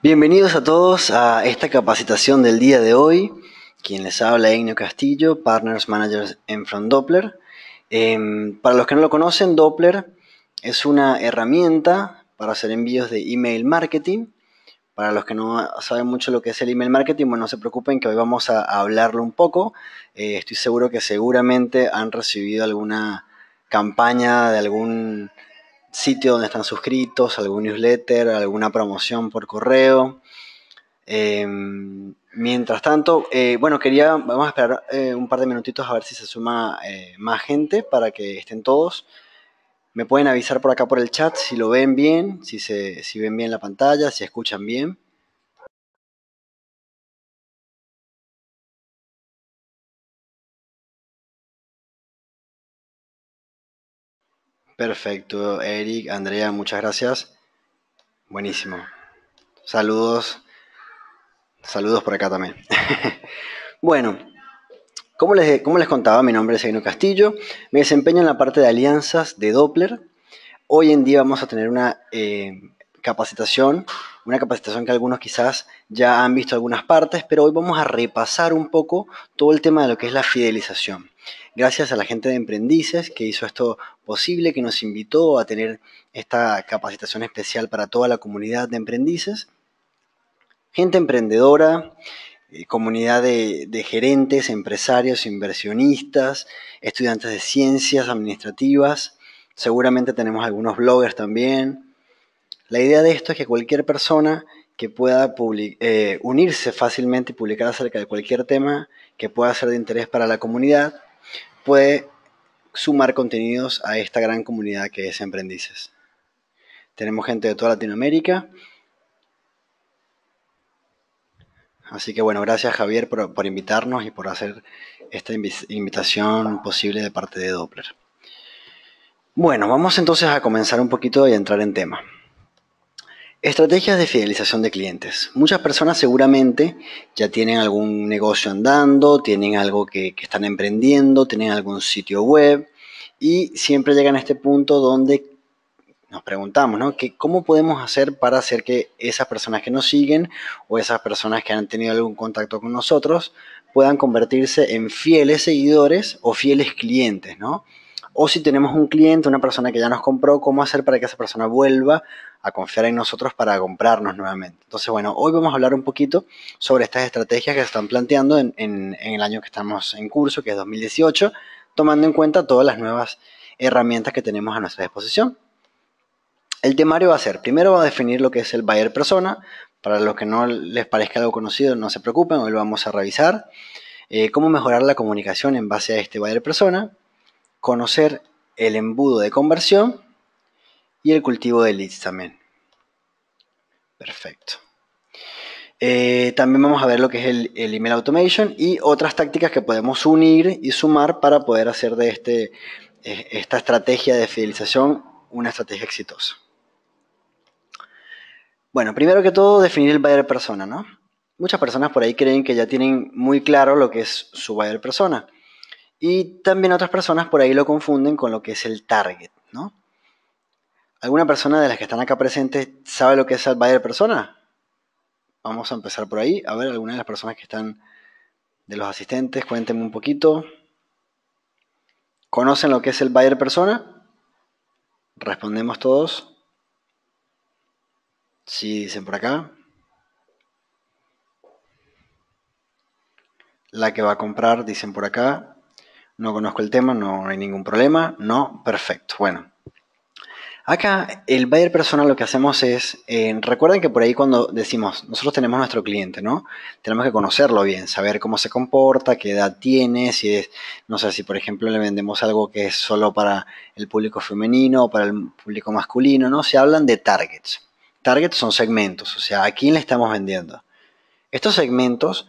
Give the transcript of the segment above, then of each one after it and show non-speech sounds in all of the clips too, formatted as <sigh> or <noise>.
Bienvenidos a todos a esta capacitación del día de hoy. Quien les habla Ignio Castillo, Partners Manager en Front Doppler. Em, para los que no lo conocen, Doppler es una herramienta para hacer envíos de email marketing. Para los que no saben mucho lo que es el email marketing, bueno, no se preocupen que hoy vamos a, hablarlo un poco. Eh, estoy seguro que seguramente han recibido alguna campaña de algún sitio donde están suscritos, algún newsletter, alguna promoción por correo. Em, mientras tanto, eh, bueno, quería, vamos a esperar eh, un par de minutitos a ver si se suma eh, más gente para que estén todos. Me pueden avisar por acá por el chat si lo ven bien, si, se, si ven bien la pantalla, si escuchan bien. Perfecto, Eric, Andrea, muchas gracias. Buenísimo. Saludos. Saludos por acá también. <laughs> bueno, como les, les, contaba, mi nombre es Eino Castillo. Me desempeño en la parte de alianzas de Doppler. Hoy en día vamos a tener una eh, capacitación, una capacitación que algunos quizás ya han visto algunas partes, pero hoy vamos a repasar un poco todo el tema de lo que es la fidelización. Gracias a la gente de Emprendices que hizo esto posible, que nos invitó a tener esta capacitación especial para toda la comunidad de Emprendices. Gente emprendedora, eh, comunidad de, gerentes, empresarios, inversionistas, estudiantes de ciencias administrativas. Seguramente tenemos algunos bloggers también. La idea de esto es que cualquier persona que pueda eh, unirse fácilmente y publicar acerca de cualquier tema que pueda ser de interés para la comunidad puede sumar contenidos a esta gran comunidad que es Emprendices. Tenemos gente de toda Latinoamérica. Así que bueno, gracias Javier por, por invitarnos y por hacer esta invitación posible de parte de Doppler. Bueno, vamos entonces a comenzar un poquito y entrar en tema. Estrategias de fidelización de clientes. Muchas personas seguramente ya tienen algún negocio andando, tienen algo que, están emprendiendo, tienen algún sitio web y siempre llegan a este punto donde nos preguntamos, ¿no? Que, ¿Cómo podemos hacer para hacer que esas personas que nos siguen o esas personas que han tenido algún contacto con nosotros puedan convertirse en fieles seguidores o fieles clientes, ¿no? o si tenemos un cliente, una persona que ya nos compró, cómo hacer para que esa persona vuelva a confiar en nosotros para comprarnos nuevamente. Entonces, bueno, hoy vamos a hablar un poquito sobre estas estrategias que se están planteando en, el año que estamos en curso, que es 2018, tomando en cuenta todas las nuevas herramientas que tenemos a nuestra disposición. El temario va a ser, primero va a definir lo que es el buyer persona, para los que no les parezca algo conocido, no se preocupen, hoy lo vamos a revisar. Eh, cómo mejorar la comunicación en base a este buyer persona conocer el embudo de conversión y el cultivo de leads también. Perfecto. Eh, también vamos a ver lo que es el, email automation y otras tácticas que podemos unir y sumar para poder hacer de este, eh, esta estrategia de fidelización una estrategia exitosa. Bueno, primero que todo, definir el buyer persona, ¿no? Muchas personas por ahí creen que ya tienen muy claro lo que es su buyer persona. Y también otras personas por ahí lo confunden con lo que es el target, ¿no? ¿Alguna persona de las que están acá presentes sabe lo que es el buyer persona? Vamos a empezar por ahí. A ver, alguna de las personas que están de los asistentes, cuéntenme un poquito. ¿Conocen lo que es el buyer persona? Respondemos todos. Sí, dicen por acá. La que va a comprar, dicen por acá no conozco el tema, no, hay ningún problema, no, perfecto. Bueno, Acá el buyer personal lo que hacemos es, eh, recuerden que por ahí cuando decimos, nosotros tenemos nuestro cliente, ¿no? Tenemos que conocerlo bien, saber cómo se comporta, qué edad tiene, si es, no sé, si por ejemplo le vendemos algo que es solo para el público femenino o para el público masculino, ¿no? Se hablan de targets. Targets son segmentos, o sea, ¿a quién le estamos vendiendo? Estos segmentos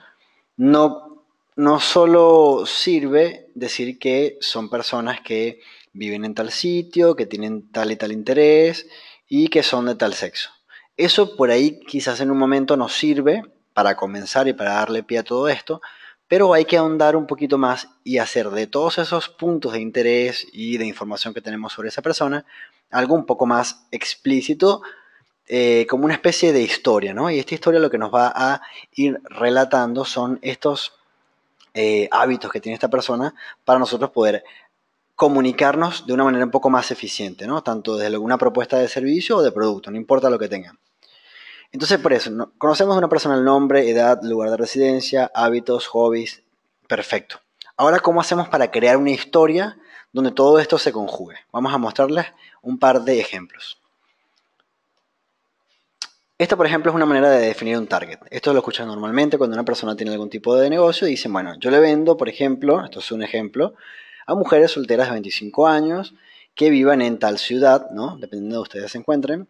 no no solo sirve decir que son personas que viven en tal sitio, que tienen tal y tal interés y que son de tal sexo. Eso por ahí quizás en un momento nos sirve para comenzar y para darle pie a todo esto, pero hay que ahondar un poquito más y hacer de todos esos puntos de interés y de información que tenemos sobre esa persona algo un poco más explícito eh, como una especie de historia, ¿no? Y esta historia lo que nos va a ir relatando son estos eh, hábitos que tiene esta persona para nosotros poder comunicarnos de una manera un poco más eficiente, ¿no? Tanto desde alguna propuesta de servicio o de producto, no importa lo que tengan. Entonces, por eso, conocemos de una persona el nombre, edad, lugar de residencia, hábitos, hobbies, perfecto. Ahora, ¿cómo hacemos para crear una historia donde todo esto se conjugue? Vamos a mostrarles un par de ejemplos. Esta, por ejemplo, es una manera de definir un target. Esto lo escuchan normalmente cuando una persona tiene algún tipo de negocio y dicen, bueno, yo le vendo, por ejemplo, esto es un ejemplo, a mujeres solteras de 25 años que vivan en tal ciudad, ¿no? Dependiendo de ustedes se encuentren.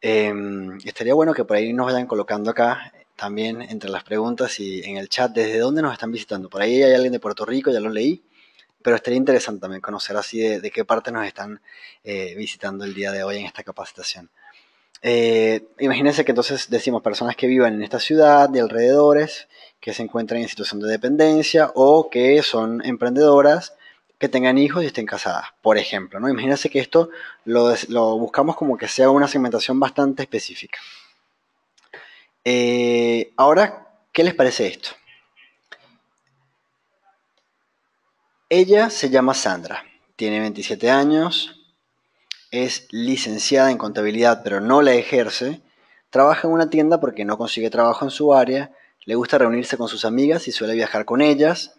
Em, estaría bueno que por ahí nos vayan colocando acá también entre las preguntas y en el chat desde dónde nos están visitando. Por ahí hay alguien de Puerto Rico, ya lo leí, pero estaría interesante también conocer así de, qué parte nos están eh, visitando el día de hoy en esta capacitación. Eh, imagínense que entonces decimos personas que vivan en esta ciudad, de alrededores, que se encuentran en situación de dependencia o que son emprendedoras, que tengan hijos y estén casadas, por ejemplo. ¿no? Imagínense que esto lo, buscamos como que sea una segmentación bastante específica. Eh, ahora, ¿qué les parece esto? Ella se llama Sandra, tiene 27 años, es licenciada en contabilidad pero no la ejerce, trabaja en una tienda porque no consigue trabajo en su área, le gusta reunirse con sus amigas y suele viajar con ellas,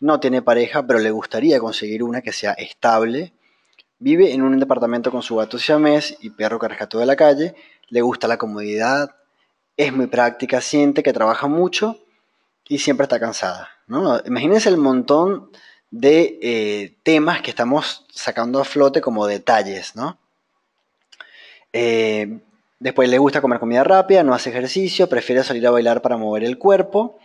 no tiene pareja pero le gustaría conseguir una que sea estable, vive en un departamento con su gato siamés y perro que rescató de la calle, le gusta la comodidad, es muy práctica, siente que trabaja mucho y siempre está cansada. ¿no? Imagínense el montón de eh, temas que estamos sacando a flote como detalles, ¿no? Eh, después le gusta comer comida rápida, no hace ejercicio, prefiere salir a bailar para mover el cuerpo,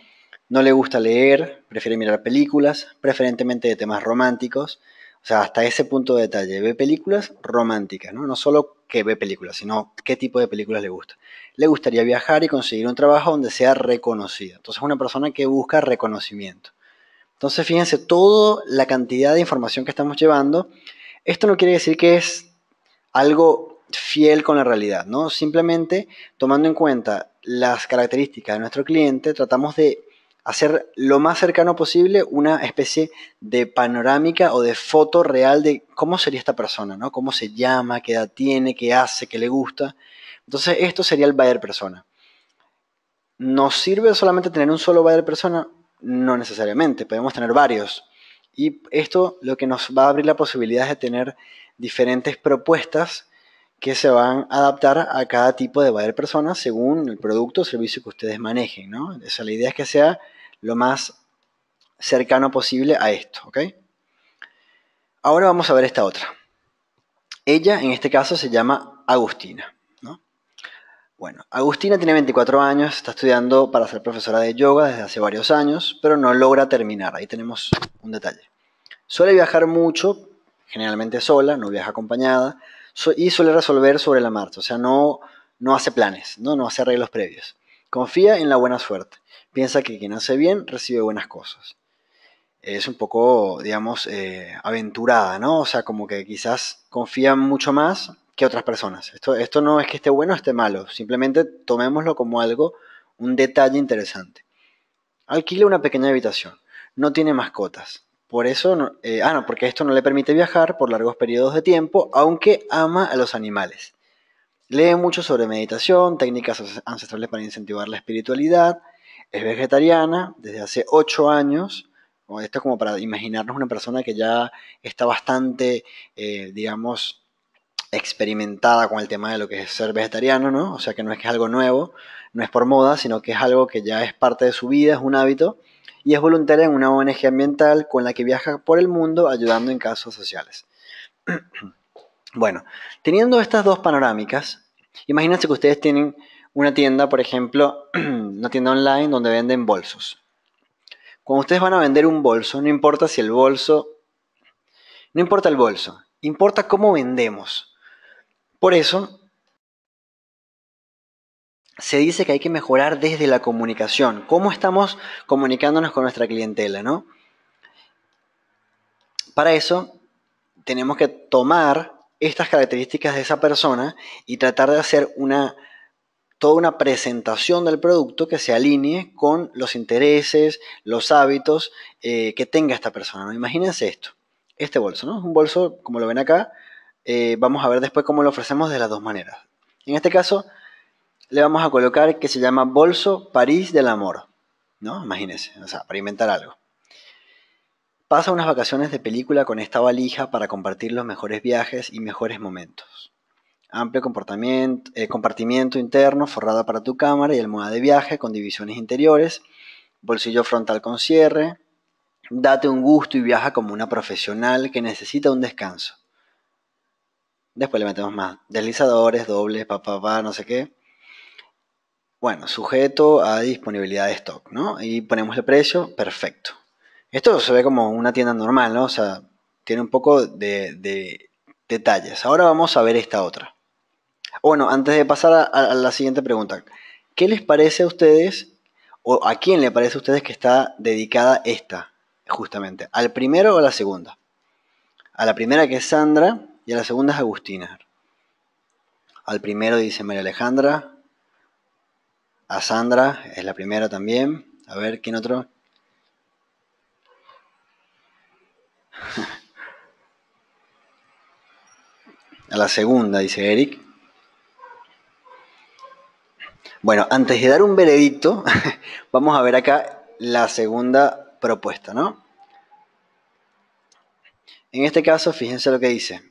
no le gusta leer, prefiere mirar películas, preferentemente de temas románticos, o sea, hasta ese punto de detalle, ve películas románticas, ¿no? solo que ve películas, sino qué tipo de películas le gusta. Le gustaría viajar y conseguir un trabajo donde sea reconocida. Entonces, es una persona que busca reconocimiento. Entonces fíjense toda la cantidad de información que estamos llevando. Esto no quiere decir que es algo fiel con la realidad, ¿no? Simplemente tomando en cuenta las características de nuestro cliente, tratamos de hacer lo más cercano posible una especie de panorámica o de foto real de cómo sería esta persona, ¿no? Cómo se llama, qué edad tiene, qué hace, qué le gusta. Entonces, esto sería el buyer persona. ¿Nos sirve solamente tener un solo buyer persona? No necesariamente, podemos tener varios. Y esto lo que nos va a abrir la posibilidad de tener diferentes propuestas que se van a adaptar a cada tipo de buyer persona según el producto o servicio que ustedes manejen, ¿no? la idea es que sea lo más cercano posible a esto, Ahora vamos a ver esta otra. Ella, en este caso, se llama Agustina. Bueno, Agustina tiene 24 años, está estudiando para ser profesora de yoga desde hace varios años, pero no logra terminar. Ahí tenemos un detalle. Suele viajar mucho, generalmente sola, no viaja acompañada, y suele resolver sobre la marcha, o sea, no, no hace planes, ¿no? no hace arreglos previos. Confía en la buena suerte, piensa que quien hace bien recibe buenas cosas. Es un poco, digamos, eh, aventurada, ¿no? O sea, como que quizás confía mucho más que otras personas. Esto, esto no es que esté bueno o esté malo, simplemente tomémoslo como algo, un detalle interesante. Alquila una pequeña habitación, no tiene mascotas. Por eso, eh, ah, no, porque esto no le permite viajar por largos periodos de tiempo, aunque ama a los animales. Lee mucho sobre meditación, técnicas ancestrales para incentivar la espiritualidad. Es vegetariana desde hace ocho años. Esto es como para imaginarnos una persona que ya está bastante, eh, digamos, experimentada con el tema de lo que es ser vegetariano, ¿no? O sea que no es que es algo nuevo, no es por moda, sino que es algo que ya es parte de su vida, es un hábito, y es voluntaria en una ONG ambiental con la que viaja por el mundo ayudando en casos sociales. <clears throat> bueno, teniendo estas dos panorámicas, imagínense que ustedes tienen una tienda, por ejemplo, <clears throat> una tienda online donde venden bolsos. Cuando ustedes van a vender un bolso, no importa si el bolso, no importa el bolso, importa cómo vendemos. Por eso, se dice que hay que mejorar desde la comunicación, cómo estamos comunicándonos con nuestra clientela, ¿no? Para eso, tenemos que tomar estas características de esa persona y tratar de hacer una toda una presentación del producto que se alinee con los intereses, los hábitos eh, que tenga esta persona. ¿no? Imagínense esto, este bolso, ¿no? Es un bolso, como lo ven acá, eh, vamos a ver después cómo lo ofrecemos de las dos maneras. En este caso, le vamos a colocar que se llama Bolso París del Amor. ¿No? Imagínense, o sea, para inventar algo. Pasa unas vacaciones de película con esta valija para compartir los mejores viajes y mejores momentos. Amplio eh, compartimiento interno forrada para tu cámara y almohada de viaje con divisiones interiores, bolsillo frontal con cierre. Date un gusto y viaja como una profesional que necesita un descanso. Después le metemos más deslizadores, dobles, papá, papá, no sé qué. Bueno, sujeto a disponibilidad de stock, ¿no? Y ponemos el precio, perfecto. Esto se ve como una tienda normal, ¿no? O sea, tiene un poco de, detalles. Ahora vamos a ver esta otra. Bueno, antes de pasar a, a, la siguiente pregunta, ¿qué les parece a ustedes o a quién le parece a ustedes que está dedicada esta, justamente? ¿Al primero o a la segunda? A la primera que es Sandra y a la segunda es Agustina. Al primero dice María Alejandra, a Sandra es la primera también. A ver, ¿quién otro? <laughs> a la segunda, dice Eric. Bueno, antes de dar un veredicto, <laughs> vamos a ver acá la segunda propuesta, ¿no? En este caso, fíjense lo que dice.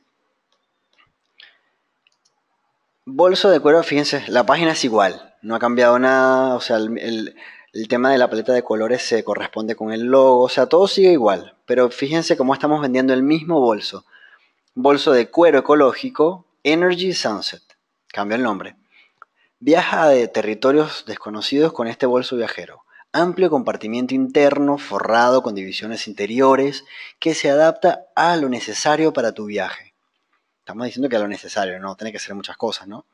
Bolso de cuero, fíjense, la página es igual, no ha cambiado nada, o sea, el, tema de la paleta de colores se corresponde con el logo, o sea, todo sigue igual, pero fíjense cómo estamos vendiendo el mismo bolso. Bolso de cuero ecológico, Energy Sunset, cambia el nombre. Viaja de territorios desconocidos con este bolso viajero. Amplio compartimiento interno, forrado con divisiones interiores, que se adapta a lo necesario para tu viaje Estamos diciendo que es lo necesario, ¿no? Tiene que hacer muchas cosas, ¿no?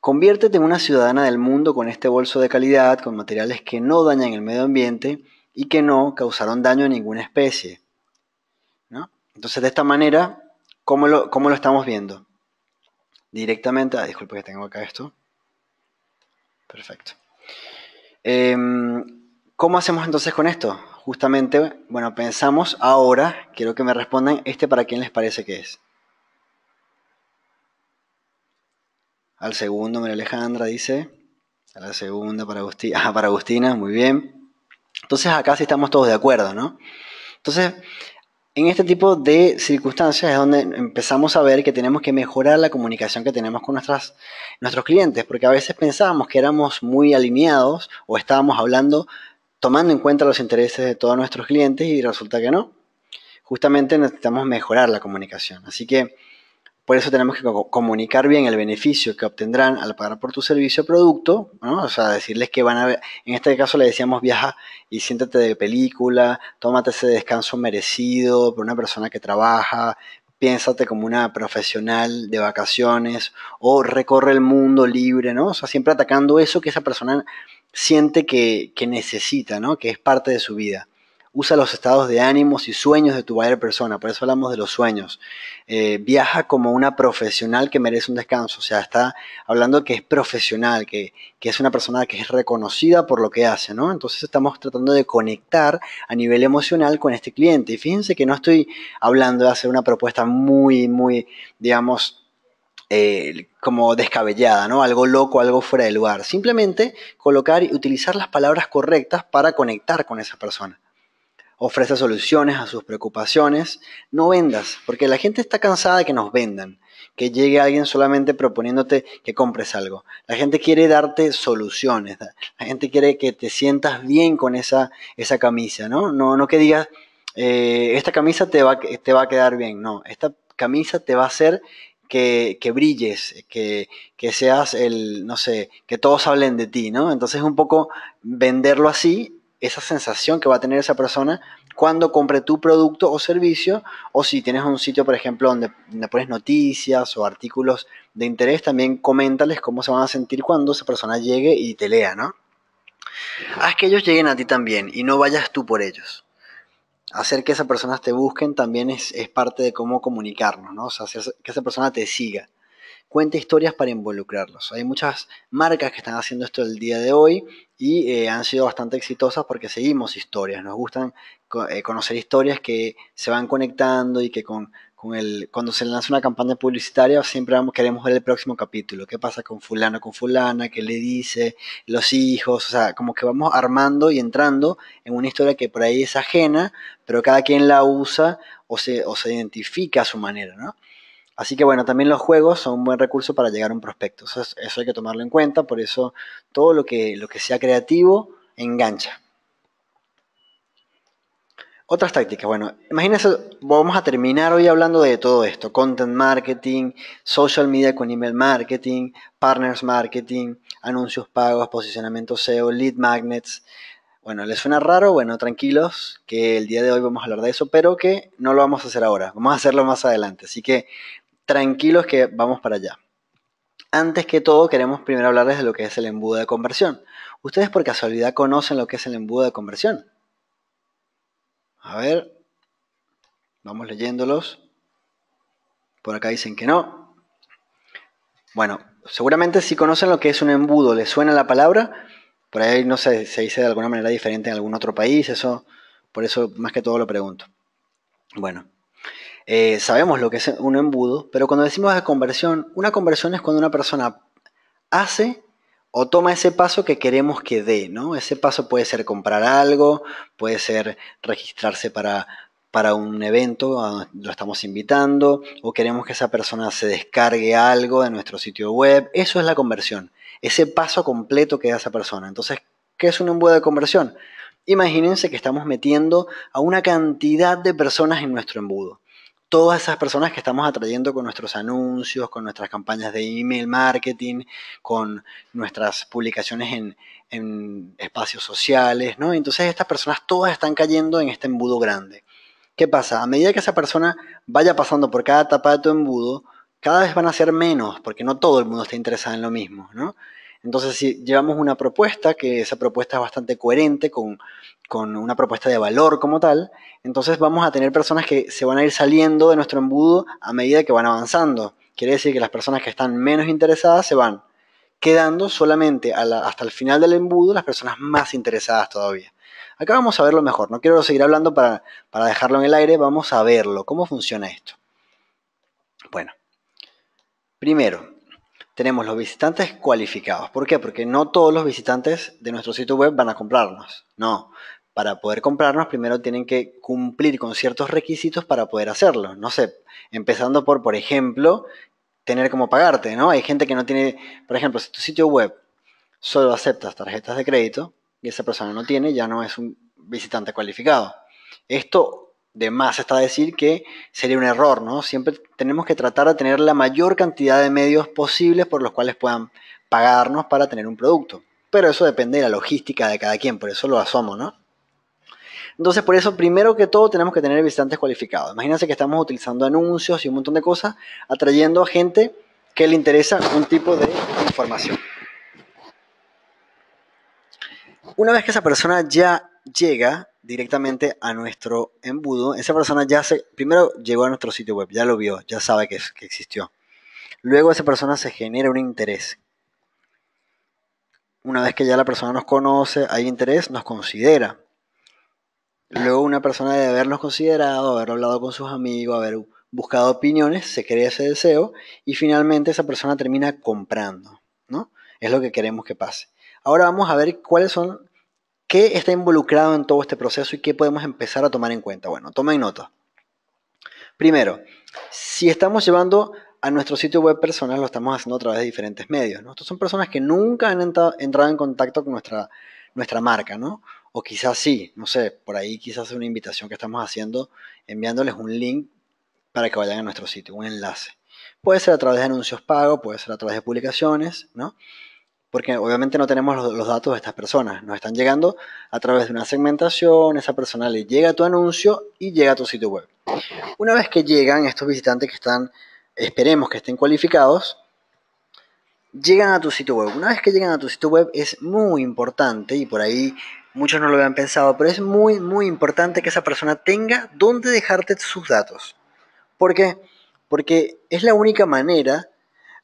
Conviértete en una ciudadana del mundo con este bolso de calidad, con materiales que no dañan el medio ambiente y que no causaron daño a ninguna especie. ¿no? Entonces, de esta manera, ¿cómo lo, lo estamos viendo? Directamente, ah, disculpe que tengo acá esto. Perfecto. Em, ¿Cómo hacemos entonces con esto? Justamente, bueno, pensamos ahora, quiero que me respondan este para quién les parece que es. Al segundo, María Alejandra dice. A la segunda para Agustina. <laughs> Ah, para Agustina, muy bien. Entonces acá sí estamos todos de acuerdo, ¿no? Entonces, en este tipo de circunstancias es donde empezamos a ver que tenemos que mejorar la comunicación que tenemos con nuestras, nuestros clientes, porque a veces pensábamos que éramos muy alineados o estábamos hablando tomando en cuenta los intereses de todos nuestros clientes y resulta que no. Justamente necesitamos mejorar la comunicación. Así que por eso tenemos que comunicar bien el beneficio que obtendrán al pagar por tu servicio o producto, ¿no? O sea, decirles que van a ver, en este caso le decíamos viaja y siéntate de película, tómate ese descanso merecido por una persona que trabaja, piénsate como una profesional de vacaciones o recorre el mundo libre, ¿no? O sea, siempre atacando eso que esa persona siente que, que necesita, ¿no? Que es parte de su vida usa los estados de ánimos y sueños de tu buyer persona, por eso hablamos de los sueños. Eh, viaja como una profesional que merece un descanso, o sea, está hablando que es profesional, que, es una persona que es reconocida por lo que hace, ¿no? Entonces estamos tratando de conectar a nivel emocional con este cliente. Y fíjense que no estoy hablando de hacer una propuesta muy, muy, digamos, eh, como descabellada, ¿no? Algo loco, algo fuera de lugar. Simplemente colocar y utilizar las palabras correctas para conectar con esa persona. Ofrece soluciones a sus preocupaciones. No vendas, porque la gente está cansada de que nos vendan, que llegue alguien solamente proponiéndote que compres algo. La gente quiere darte soluciones. La gente quiere que te sientas bien con esa, esa camisa, ¿no? No, no que digas, eh, esta camisa te va, te va a quedar bien. No, esta camisa te va a hacer que, que, brilles, que, que, seas el, no sé, que todos hablen de ti, ¿no? Entonces un poco venderlo así esa sensación que va a tener esa persona cuando compre tu producto o servicio, o si tienes un sitio, por ejemplo, donde, pones noticias o artículos de interés, también coméntales cómo se van a sentir cuando esa persona llegue y te lea, ¿no? Haz que ellos lleguen a ti también y no vayas tú por ellos. Hacer que esas personas te busquen también es, parte de cómo comunicarnos, ¿no? O sea, hacer que esa persona te siga. Cuenta historias para involucrarlos. Hay muchas marcas que están haciendo esto el día de hoy y eh, han sido bastante exitosas porque seguimos historias, nos gustan eh, conocer historias que se van conectando y que con el, cuando se lanza una campaña publicitaria siempre queremos ver el próximo capítulo, qué pasa con fulano, con fulana, qué le dice, los hijos, o sea, como que vamos armando y entrando en una historia que por ahí es ajena, pero cada quien la usa o se, o se identifica a su manera, ¿no? Así que bueno, también los juegos son un buen recurso para llegar a un prospecto. Eso, hay que tomarlo en cuenta, por eso todo lo que, lo que sea creativo engancha. Otras tácticas, bueno, imagínense, vamos a terminar hoy hablando de todo esto, content marketing, social media con email marketing, partners marketing, anuncios pagos, posicionamiento SEO, lead magnets. Bueno, ¿les suena raro? Bueno, tranquilos, que el día de hoy vamos a hablar de eso, pero que no lo vamos a hacer ahora, vamos a hacerlo más adelante. Así que tranquilos que vamos para allá. Antes que todo, queremos primero hablarles de lo que es el embudo de conversión. ¿Ustedes por casualidad conocen lo que es el embudo de conversión? A ver, vamos leyéndolos. Por acá dicen que no. Bueno, seguramente si conocen lo que es un embudo, ¿les suena la palabra? Por ahí no sé, se dice de alguna manera diferente en algún otro país, eso, por eso más que todo lo pregunto. Bueno, eh, sabemos lo que es un embudo, pero cuando decimos de conversión, una conversión es cuando una persona hace o toma ese paso que queremos que dé, ¿no? Ese paso puede ser comprar algo, puede ser registrarse para, para un evento, lo estamos invitando, o queremos que esa persona se descargue algo de nuestro sitio web. Eso es la conversión, ese paso completo que da esa persona. Entonces, ¿qué es un embudo de conversión? Imagínense que estamos metiendo a una cantidad de personas en nuestro embudo todas esas personas que estamos atrayendo con nuestros anuncios, con nuestras campañas de email marketing, con nuestras publicaciones en, espacios sociales, ¿no? Entonces estas personas todas están cayendo en este embudo grande. ¿Qué pasa? A medida que esa persona vaya pasando por cada etapa de tu embudo, cada vez van a ser menos, porque no todo el mundo está interesado en lo mismo, ¿no? Entonces, si llevamos una propuesta, que esa propuesta es bastante coherente con con una propuesta de valor como tal, entonces vamos a tener personas que se van a ir saliendo de nuestro embudo a medida que van avanzando. Quiere decir que las personas que están menos interesadas se van quedando solamente hasta el final del embudo las personas más interesadas todavía. Acá vamos a verlo mejor, no quiero seguir hablando para, para dejarlo en el aire, vamos a verlo, cómo funciona esto. Bueno, primero, tenemos los visitantes cualificados. ¿Por qué? Porque no todos los visitantes de nuestro sitio web van a comprarnos. No, para poder comprarnos primero tienen que cumplir con ciertos requisitos para poder hacerlo. No sé, empezando por, por ejemplo, tener cómo pagarte, ¿no? Hay gente que no tiene, por ejemplo, si tu sitio web solo aceptas tarjetas de crédito y esa persona no tiene, ya no es un visitante cualificado. Esto de más está a decir que sería un error, ¿no? Siempre tenemos que tratar de tener la mayor cantidad de medios posibles por los cuales puedan pagarnos para tener un producto. Pero eso depende de la logística de cada quien, por eso lo asomo, ¿no? Entonces, por eso, primero que todo, tenemos que tener visitantes cualificados. Imagínense que estamos utilizando anuncios y un montón de cosas, atrayendo a gente que le interesa un tipo de información. Una vez que esa persona ya llega directamente a nuestro embudo, esa persona ya se, primero llegó a nuestro sitio web, ya lo vio, ya sabe que, que existió. Luego esa persona se genera un interés. Una vez que ya la persona nos conoce, hay interés, nos considera. Luego una persona de habernos considerado, haber hablado con sus amigos, haber buscado opiniones, se crea ese deseo y finalmente esa persona termina comprando, ¿no? Es lo que queremos que pase. Ahora vamos a ver cuáles son, qué está involucrado en todo este proceso y qué podemos empezar a tomar en cuenta. Bueno, tomen nota. Primero, si estamos llevando a nuestro sitio web personal, lo estamos haciendo a través de diferentes medios, Estos son personas que nunca han entrado en contacto con nuestra, nuestra marca, ¿no? O quizás sí, no sé, por ahí quizás es una invitación que estamos haciendo, enviándoles un link para que vayan a nuestro sitio, un enlace. Puede ser a través de anuncios pagos, puede ser a través de publicaciones, ¿no? Porque obviamente no tenemos los, datos de estas personas, nos están llegando a través de una segmentación, esa persona le llega a tu anuncio y llega a tu sitio web. Una vez que llegan estos visitantes que están, esperemos que estén cualificados, llegan a tu sitio web. Una vez que llegan a tu sitio web es muy importante y por ahí Muchos no lo habían pensado, pero es muy, muy importante que esa persona tenga dónde dejarte sus datos. ¿Por qué? Porque es la única manera,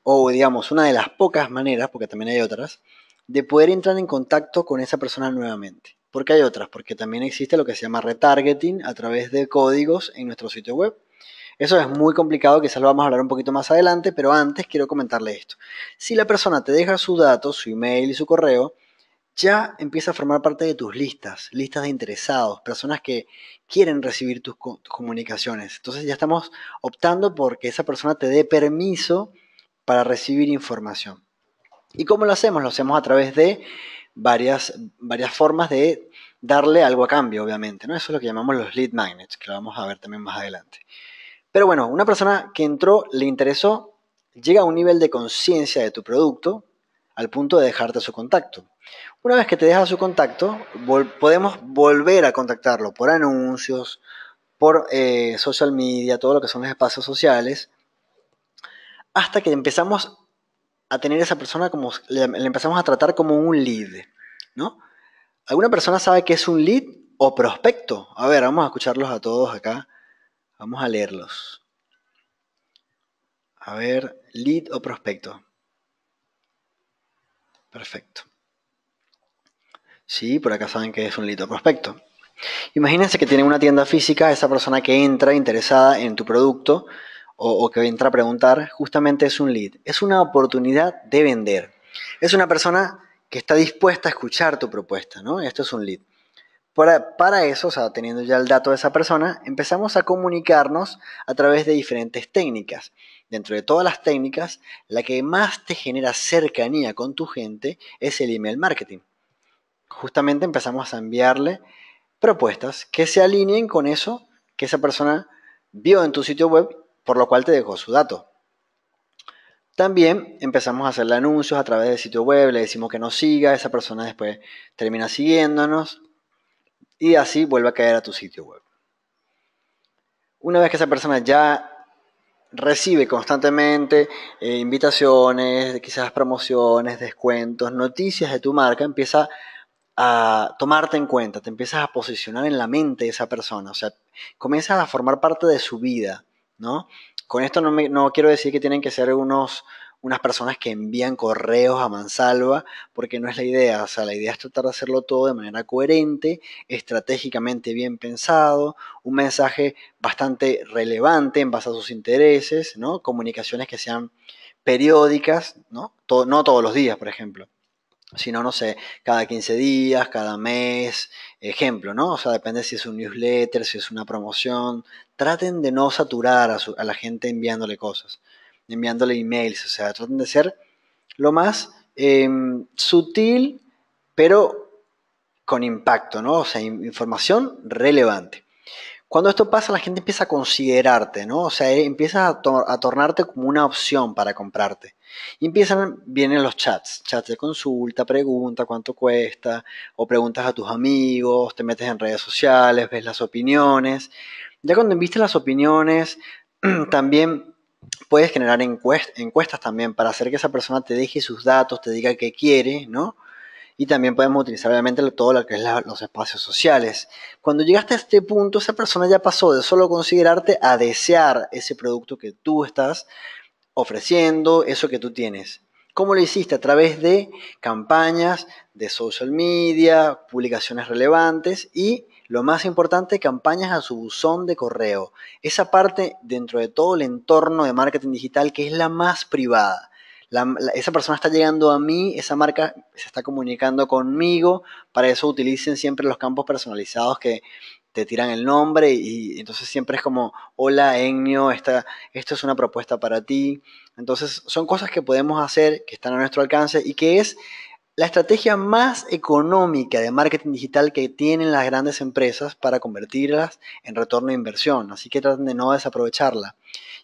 o digamos, una de las pocas maneras, porque también hay otras, de poder entrar en contacto con esa persona nuevamente. Porque hay otras, porque también existe lo que se llama retargeting a través de códigos en nuestro sitio web. Eso es muy complicado, quizás lo vamos a hablar un poquito más adelante, pero antes quiero comentarle esto. Si la persona te deja sus datos, su email y su correo, ya empieza a formar parte de tus listas, listas de interesados, personas que quieren recibir tus, comunicaciones. Entonces ya estamos optando por que esa persona te dé permiso para recibir información. ¿Y cómo lo hacemos? Lo hacemos a través de varias, varias formas de darle algo a cambio, obviamente. ¿no? Eso es lo que llamamos los lead magnets, que lo vamos a ver también más adelante. Pero bueno, una persona que entró, le interesó, llega a un nivel de conciencia de tu producto, al punto de dejarte su contacto. Una vez que te deja su contacto, podemos volver a contactarlo por anuncios, por eh, social media, todo lo que son los espacios sociales, hasta que empezamos a tener a esa persona como, le, empezamos a tratar como un lead, ¿no? ¿Alguna persona sabe que es un lead o prospecto? A ver, vamos a escucharlos a todos acá, vamos a leerlos. A ver, lead o prospecto. Perfecto. Sí, por acá saben que es un lito prospecto. Imagínense que tiene una tienda física, esa persona que entra interesada en tu producto o, que entra a preguntar, justamente es un lead. Es una oportunidad de vender. Es una persona que está dispuesta a escuchar tu propuesta, ¿no? Esto es un lead. Para, para eso, o sea, teniendo ya el dato de esa persona, empezamos a comunicarnos a través de diferentes técnicas dentro de todas las técnicas, la que más te genera cercanía con tu gente es el email marketing. Justamente empezamos a enviarle propuestas que se alineen con eso que esa persona vio en tu sitio web, por lo cual te dejó su dato. También empezamos a hacerle anuncios a través del sitio web, le decimos que nos siga, esa persona después termina siguiéndonos y así vuelve a caer a tu sitio web. Una vez que esa persona ya recibe constantemente eh, invitaciones, quizás promociones, descuentos, noticias de tu marca, empieza a tomarte en cuenta, te empiezas a posicionar en la mente de esa persona, o sea, comienzas a formar parte de su vida, ¿no? Con esto no, no quiero decir que tienen que ser unos unas personas que envían correos a mansalva, porque no es la idea. O sea, la idea es tratar de hacerlo todo de manera coherente, estratégicamente bien pensado, un mensaje bastante relevante en base a sus intereses, ¿no? Comunicaciones que sean periódicas, ¿no? no todos los días, por ejemplo sino, no sé, cada 15 días, cada mes, ejemplo, ¿no? O sea, depende si es un newsletter, si es una promoción. Traten de no saturar a la gente enviándole cosas enviándole emails, o sea, traten de ser lo más em, sutil, pero con impacto, ¿no? O sea, información relevante. Cuando esto pasa, la gente empieza a considerarte, ¿no? O sea, empiezas a, a, tornarte como una opción para comprarte. Y empiezan, vienen los chats, chats de consulta, pregunta cuánto cuesta, o preguntas a tus amigos, te metes en redes sociales, ves las opiniones. Ya cuando viste las opiniones, <clears throat> también puedes generar encuestas también para hacer que esa persona te deje sus datos, te diga qué quiere, ¿no? Y también podemos utilizar obviamente todo lo que es los espacios sociales. Cuando llegaste a este punto, esa persona ya pasó de solo considerarte a desear ese producto que tú estás ofreciendo, eso que tú tienes. ¿Cómo lo hiciste? A través de campañas, de social media, publicaciones relevantes y lo más importante, campañas a su buzón de correo. Esa parte dentro de todo el entorno de marketing digital que es la más privada. esa persona está llegando a mí, esa marca se está comunicando conmigo, para eso utilicen siempre los campos personalizados que te tiran el nombre y, entonces siempre es como, hola Ennio, esto es una propuesta para ti. Entonces son cosas que podemos hacer, que están a nuestro alcance y que es la estrategia más económica de marketing digital que tienen las grandes empresas para convertirlas en retorno de inversión. Así que traten de no desaprovecharla.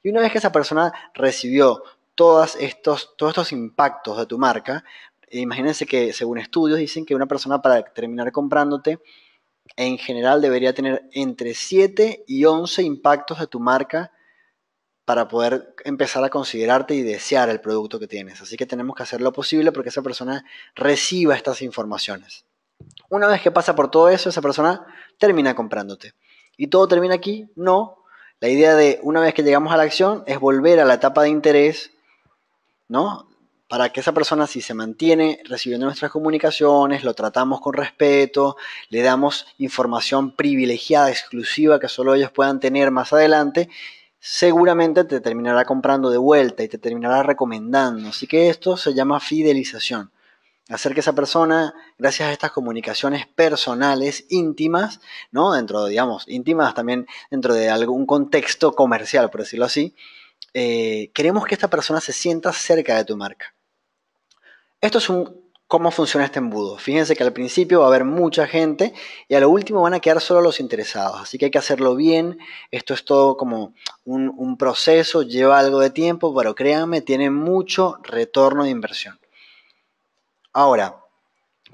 Y una vez que esa persona recibió todos estos, todos estos impactos de tu marca, eh, imagínense que según estudios dicen que una persona para terminar comprándote en general debería tener entre 7 y 11 impactos de tu marca para poder empezar a considerarte y desear el producto que tienes. Así que tenemos que hacer lo posible porque esa persona reciba estas informaciones. Una vez que pasa por todo eso, esa persona termina comprándote. ¿Y todo termina aquí? No. La idea de una vez que llegamos a la acción es volver a la etapa de interés, ¿no? Para que esa persona si se mantiene recibiendo nuestras comunicaciones, lo tratamos con respeto, le damos información privilegiada, exclusiva que solo ellos puedan tener más adelante seguramente te terminará comprando de vuelta y te terminará recomendando. Así que esto se llama fidelización. Hacer que esa persona, gracias a estas comunicaciones personales íntimas, ¿no? Dentro, digamos, íntimas también dentro de algún contexto comercial, por decirlo así, eh, queremos que esta persona se sienta cerca de tu marca. Esto es un cómo funciona este embudo. Fíjense que al principio va a haber mucha gente y a lo último van a quedar solo los interesados. Así que hay que hacerlo bien. Esto es todo como un, proceso, lleva algo de tiempo, pero créanme, tiene mucho retorno de inversión. Ahora,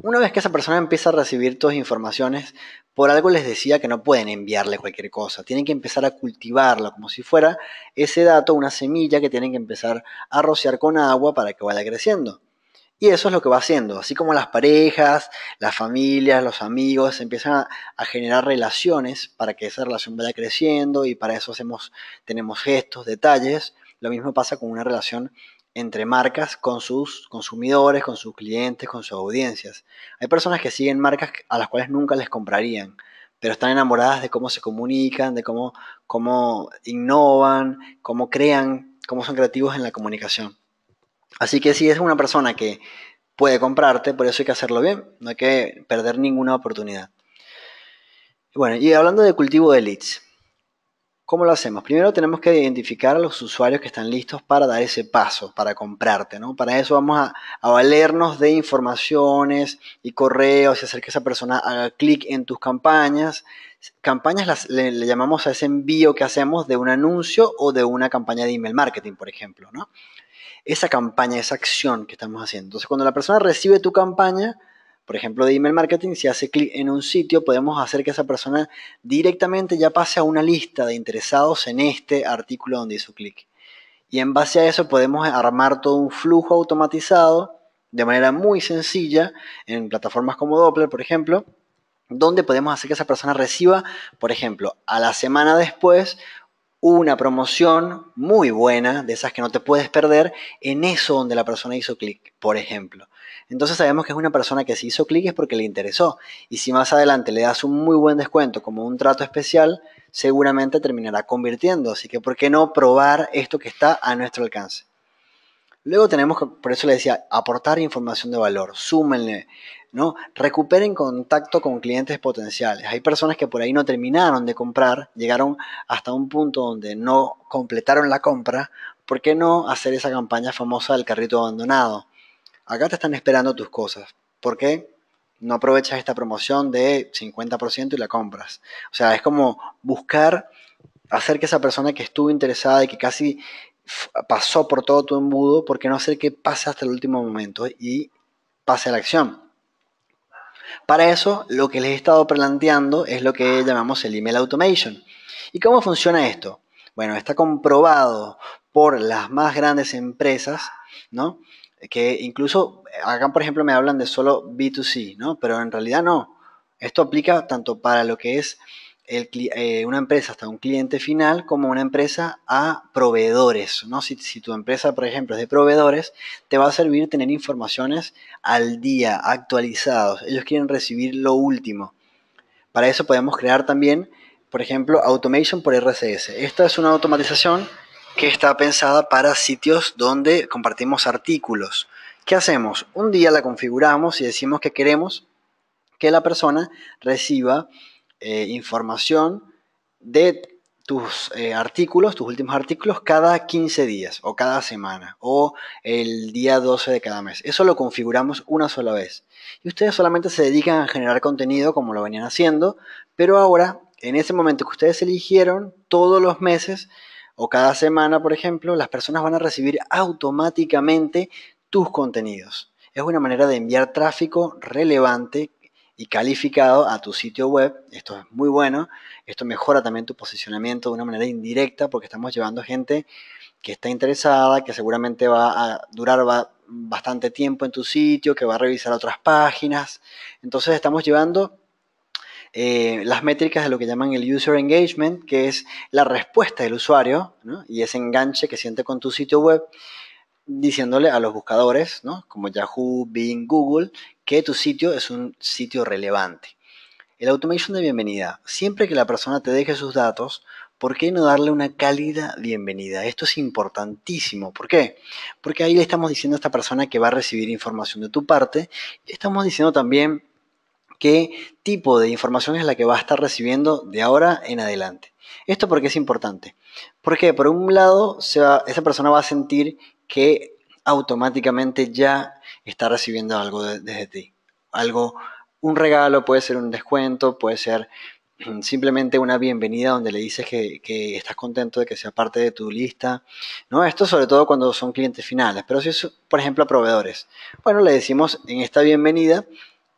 una vez que esa persona empieza a recibir todas informaciones, por algo les decía que no pueden enviarle cualquier cosa, tienen que empezar a cultivarlo como si fuera ese dato una semilla que tienen que empezar a rociar con agua para que vaya creciendo. Y eso es lo que va haciendo, así como las parejas, las familias, los amigos empiezan a, generar relaciones para que esa relación vaya creciendo y para eso hacemos, tenemos gestos, detalles. Lo mismo pasa con una relación entre marcas con sus consumidores, con sus clientes, con sus audiencias. Hay personas que siguen marcas a las cuales nunca les comprarían, pero están enamoradas de cómo se comunican, de cómo, cómo innovan, cómo crean, cómo son creativos en la comunicación. Así que si es una persona que puede comprarte, por eso hay que hacerlo bien, no hay que perder ninguna oportunidad. Bueno, y hablando de cultivo de leads, ¿cómo lo hacemos? Primero tenemos que identificar a los usuarios que están listos para dar ese paso, para comprarte, ¿no? Para eso vamos a, valernos de informaciones y correos y hacer que esa persona haga clic en tus campañas. Campañas las, le, le llamamos a ese envío que hacemos de un anuncio o de una campaña de email marketing, por ejemplo, ¿no? esa campaña, esa acción que estamos haciendo. Entonces, cuando la persona recibe tu campaña, por ejemplo, de email marketing, si hace clic en un sitio, podemos hacer que esa persona directamente ya pase a una lista de interesados en este artículo donde hizo clic. Y en base a eso podemos armar todo un flujo automatizado de manera muy sencilla en plataformas como Doppler, por ejemplo, donde podemos hacer que esa persona reciba, por ejemplo, a la semana después una promoción muy buena, de esas que no te puedes perder, en eso donde la persona hizo clic, por ejemplo. Entonces sabemos que es una persona que si hizo clic es porque le interesó. Y si más adelante le das un muy buen descuento como un trato especial, seguramente terminará convirtiendo. Así que, ¿por qué no probar esto que está a nuestro alcance? Luego tenemos, por eso le decía, aportar información de valor. Súmenle ¿no? Recuperen contacto con clientes potenciales. Hay personas que por ahí no terminaron de comprar, llegaron hasta un punto donde no completaron la compra. ¿Por qué no hacer esa campaña famosa del carrito abandonado? Acá te están esperando tus cosas. ¿Por qué? No aprovechas esta promoción de 50% y la compras. O sea, es como buscar hacer que esa persona que estuvo interesada y que casi pasó por todo tu embudo, ¿por qué no hacer que pase hasta el último momento y pase a la acción? Para eso, lo que les he estado planteando es lo que llamamos el email automation. ¿Y cómo funciona esto? Bueno, está comprobado por las más grandes empresas, ¿no? Que incluso acá, por ejemplo, me hablan de solo B2C, ¿no? Pero en realidad no. Esto aplica tanto para lo que es eh, una empresa hasta un cliente final como una empresa a proveedores. ¿no? Si, si, tu empresa, por ejemplo, es de proveedores, te va a servir tener informaciones al día, actualizados. Ellos quieren recibir lo último. Para eso podemos crear también, por ejemplo, automation por RCS. Esta es una automatización que está pensada para sitios donde compartimos artículos. ¿Qué hacemos? Un día la configuramos y decimos que queremos que la persona reciba eh, información de tus eh, artículos, tus últimos artículos, cada 15 días o cada semana o el día 12 de cada mes. Eso lo configuramos una sola vez. Y ustedes solamente se dedican a generar contenido como lo venían haciendo, pero ahora, en ese momento que ustedes eligieron, todos los meses o cada semana, por ejemplo, las personas van a recibir automáticamente tus contenidos. Es una manera de enviar tráfico relevante y calificado a tu sitio web. Esto es muy bueno. Esto mejora también tu posicionamiento de una manera indirecta porque estamos llevando gente que está interesada, que seguramente va a durar bastante tiempo en tu sitio, que va a revisar otras páginas. Entonces estamos llevando eh, las métricas de lo que llaman el user engagement, que es la respuesta del usuario y ese enganche que siente con tu sitio web diciéndole a los buscadores, ¿no? como Yahoo, Bing, Google, que tu sitio es un sitio relevante. El automation de bienvenida. Siempre que la persona te deje sus datos, ¿por qué no darle una cálida bienvenida? Esto es importantísimo. ¿Por qué? Porque ahí le estamos diciendo a esta persona que va a recibir información de tu parte. Y estamos diciendo también qué tipo de información es la que va a estar recibiendo de ahora en adelante. Esto porque es importante. Porque por un lado, esa persona va a sentir que automáticamente ya está recibiendo algo desde ti. Algo, un regalo, puede ser un descuento, puede ser mm, simplemente una bienvenida donde le dices que, estás contento de que sea parte de tu lista. ¿no? Esto sobre todo cuando son clientes finales, pero si es, por ejemplo, proveedores. Bueno, le decimos en esta bienvenida,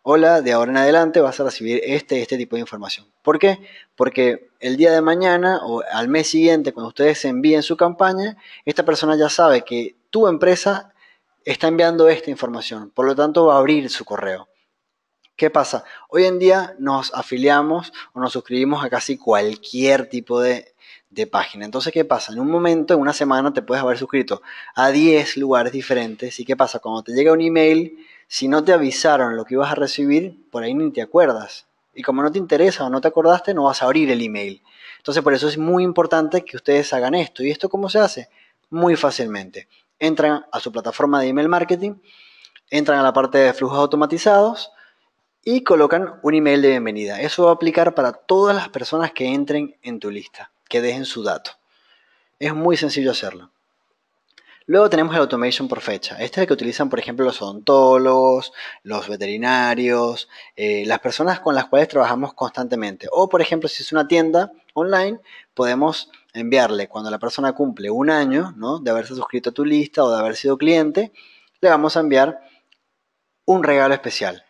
hola, de ahora en adelante vas a recibir este, este tipo de información. ¿Por qué? Porque el día de mañana o al mes siguiente, cuando ustedes envíen su campaña, esta persona ya sabe que tu empresa está enviando esta información, por lo tanto va a abrir su correo. ¿Qué pasa? Hoy en día nos afiliamos o nos suscribimos a casi cualquier tipo de, de página. Entonces, ¿qué pasa? En un momento, en una semana, te puedes haber suscrito a 10 lugares diferentes. ¿Y qué pasa? Cuando te llega un email, si no te avisaron lo que ibas a recibir, por ahí ni te acuerdas. Y como no te interesa o no te acordaste, no vas a abrir el email. Entonces, por eso es muy importante que ustedes hagan esto. ¿Y esto cómo se hace? Muy fácilmente entran a su plataforma de email marketing, entran a la parte de flujos automatizados y colocan un email de bienvenida. Eso va a aplicar para todas las personas que entren en tu lista, que dejen su dato. Es muy sencillo hacerlo. Luego tenemos el automation por fecha. Este es el que utilizan, por ejemplo, los odontólogos, los veterinarios, eh, las personas con las cuales trabajamos constantemente. O, por ejemplo, si es una tienda online, podemos enviarle cuando la persona cumple un año de haberse suscrito a tu lista o de haber sido cliente, le vamos a enviar un regalo especial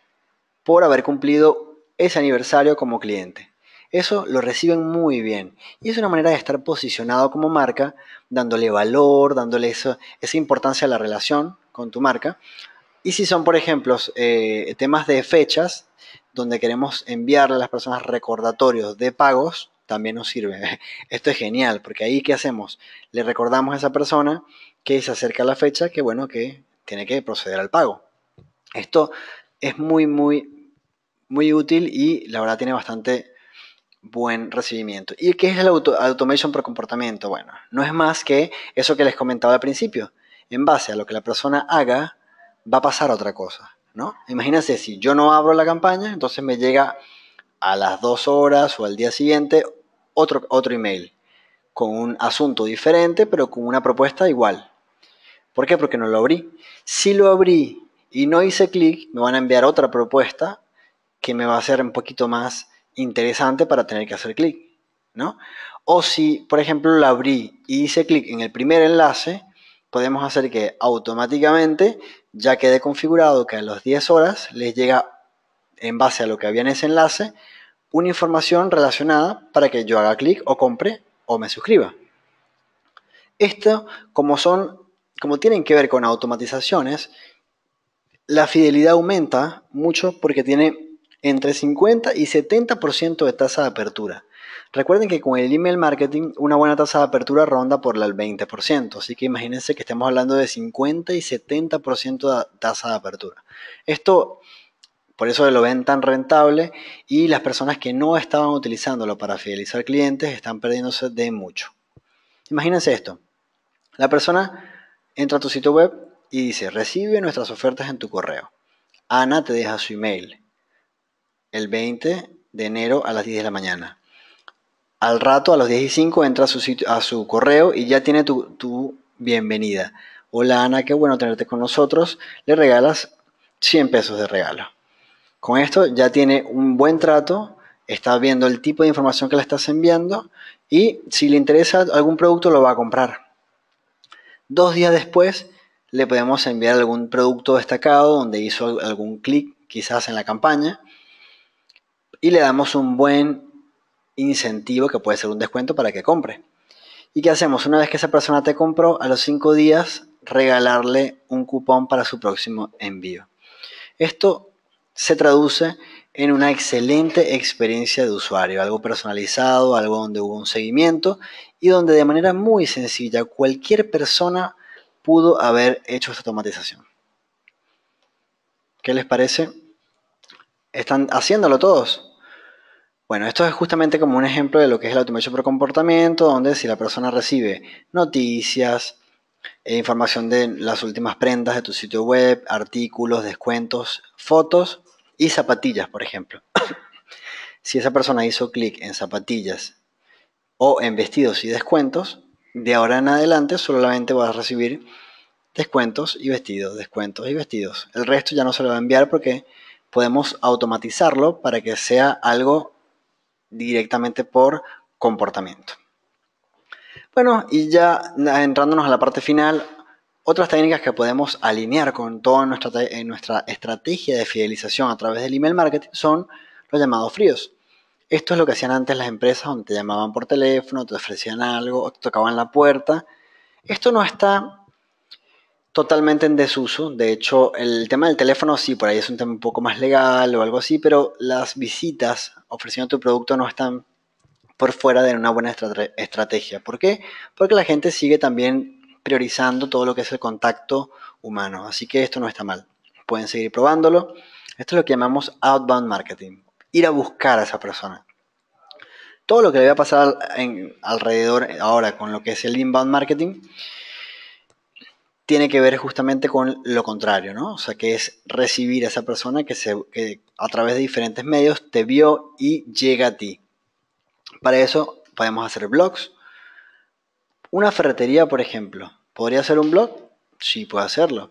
por haber cumplido ese aniversario como cliente. Eso lo reciben muy bien y es una manera de estar posicionado como marca, dándole valor, dándole esa importancia a la relación con tu marca. Y si son, por ejemplo, eh, temas de fechas, donde queremos enviarle a las personas recordatorios de pagos, también nos sirve. <laughs> Esto es genial, porque ahí ¿qué hacemos? Le recordamos a esa persona que se acerca la fecha, que bueno, que tiene que proceder al pago. Esto es muy, muy, muy útil y la verdad tiene bastante buen recibimiento. ¿Y qué es el automation por comportamiento? Bueno, no es más que eso que les comentaba al principio. En base a lo que la persona haga, va a pasar otra cosa, ¿no? Imagínense, si yo no abro la campaña, entonces me llega a las dos horas o al día siguiente otro, otro email con un asunto diferente, pero con una propuesta igual. ¿Por qué? Porque no lo abrí. Si lo abrí y no hice clic, me van a enviar otra propuesta que me va a ser un poquito más interesante para tener que hacer clic, ¿no? O si, por ejemplo, la abrí y hice clic en el primer enlace, podemos hacer que automáticamente ya quede configurado que a las 10 horas les llega en base a lo que había en ese enlace una información relacionada para que yo haga clic o compre o me suscriba. Esto, como son, como tienen que ver con automatizaciones, la fidelidad aumenta mucho porque tiene entre 50 y 70% de tasa de apertura. Recuerden que con el email marketing una buena tasa de apertura ronda por el 20%, así que imagínense que estamos hablando de 50 y 70% de tasa de apertura. Esto por eso lo ven tan rentable y las personas que no estaban utilizándolo para fidelizar clientes están perdiéndose de mucho. Imagínense esto. La persona entra a tu sitio web y dice, recibe nuestras ofertas en tu correo. Ana te deja su email el 20 de enero a las 10 de la mañana. Al rato, a las 10 y 5, entra a su, correo y ya tiene tu, tu bienvenida. Hola Ana, qué bueno tenerte con nosotros. Le regalas 100 pesos de regalo. Con esto ya tiene un buen trato, está viendo el tipo de información que le estás enviando y si le interesa algún producto lo va a comprar. Dos días después le podemos enviar algún producto destacado donde hizo algún clic quizás en la campaña y le damos un buen incentivo que puede ser un descuento para que compre. ¿Y qué hacemos? Una vez que esa persona te compró, a los cinco días regalarle un cupón para su próximo envío. Esto se traduce en una excelente experiencia de usuario, algo personalizado, algo donde hubo un seguimiento y donde de manera muy sencilla cualquier persona pudo haber hecho esta automatización. ¿Qué les parece? ¿Están haciéndolo todos? Bueno, esto es justamente como un ejemplo de lo que es el automation por comportamiento, donde si la persona recibe noticias, eh, información de las últimas prendas de tu sitio web, artículos, descuentos, fotos, y zapatillas, por ejemplo. <coughs> si esa persona hizo clic en zapatillas o en vestidos y descuentos, de ahora en adelante solamente vas a recibir descuentos y vestidos, descuentos y vestidos. El resto ya no se lo va a enviar porque podemos automatizarlo para que sea algo directamente por comportamiento. Bueno, y ya entrándonos a la parte final, otras técnicas que podemos alinear con toda nuestra, eh, nuestra estrategia de fidelización a través del email marketing son los llamados fríos. Esto es lo que hacían antes las empresas donde te llamaban por teléfono, te ofrecían algo, te tocaban la puerta. Esto no está totalmente en desuso. De hecho, el tema del teléfono sí, por ahí es un tema un poco más legal o algo así, pero las visitas ofreciendo tu producto no están por fuera de una buena estrategia. ¿Por qué? Porque la gente sigue también priorizando todo lo que es el contacto humano. Así que esto no está mal. Pueden seguir probándolo. Esto es lo que llamamos outbound marketing, ir a buscar a esa persona. Todo lo que le voy a pasar alrededor ahora con lo que es el inbound marketing tiene que ver justamente con lo contrario, ¿no? O sea, que es recibir a esa persona que a través de diferentes medios te vio y llega a ti. Para eso podemos hacer blogs, una ferretería, por ejemplo, ¿podría ser un blog? Sí, puede hacerlo.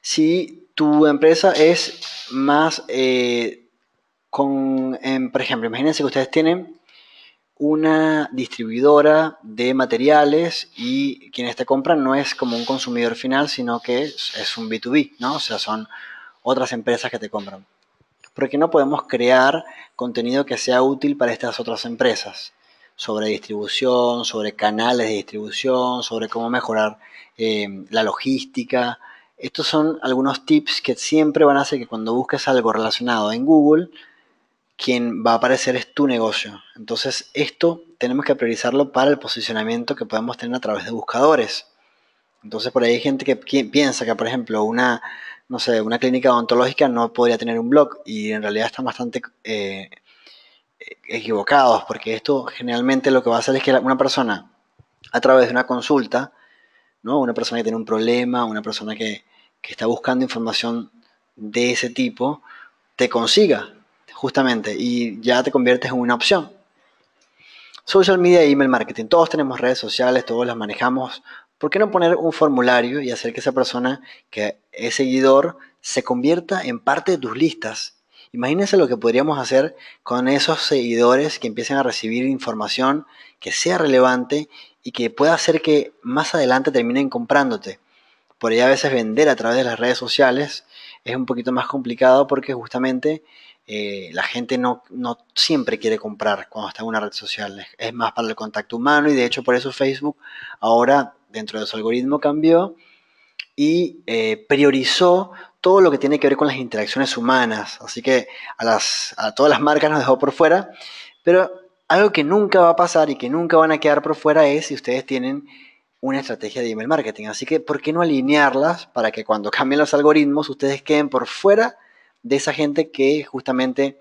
Si tu empresa es más eh, con, em, por ejemplo, imagínense que ustedes tienen una distribuidora de materiales y quienes te compran no es como un consumidor final, sino que es, es, un B2B, ¿no? O sea, son otras empresas que te compran. Porque no podemos crear contenido que sea útil para estas otras empresas sobre distribución, sobre canales de distribución, sobre cómo mejorar eh, la logística. Estos son algunos tips que siempre van a hacer que cuando busques algo relacionado en Google, quien va a aparecer es tu negocio. Entonces esto tenemos que priorizarlo para el posicionamiento que podemos tener a través de buscadores. Entonces por ahí hay gente que piensa que, por ejemplo, una, no sé, una clínica odontológica no podría tener un blog y en realidad está bastante eh, equivocados, porque esto generalmente lo que va a hacer es que una persona, a través de una consulta, ¿no? una persona que tiene un problema, una persona que, que está buscando información de ese tipo, te consiga, justamente, y ya te conviertes en una opción. Social media y email marketing. Todos tenemos redes sociales, todos las manejamos. ¿Por qué no poner un formulario y hacer que esa persona que es seguidor se convierta en parte de tus listas Imagínense lo que podríamos hacer con esos seguidores que empiecen a recibir información que sea relevante y que pueda hacer que más adelante terminen comprándote. Por ahí a veces vender a través de las redes sociales es un poquito más complicado porque justamente eh, la gente no, siempre quiere comprar cuando está en una red social. Es más para el contacto humano y de hecho por eso Facebook ahora dentro de su algoritmo cambió y eh, priorizó todo lo que tiene que ver con las interacciones humanas. Así que a, las, a todas las marcas nos dejó por fuera. Pero algo que nunca va a pasar y que nunca van a quedar por fuera es si ustedes tienen una estrategia de email marketing. Así que, ¿por qué no alinearlas para que cuando <laughs> cambien los algoritmos ustedes queden por fuera de esa gente que justamente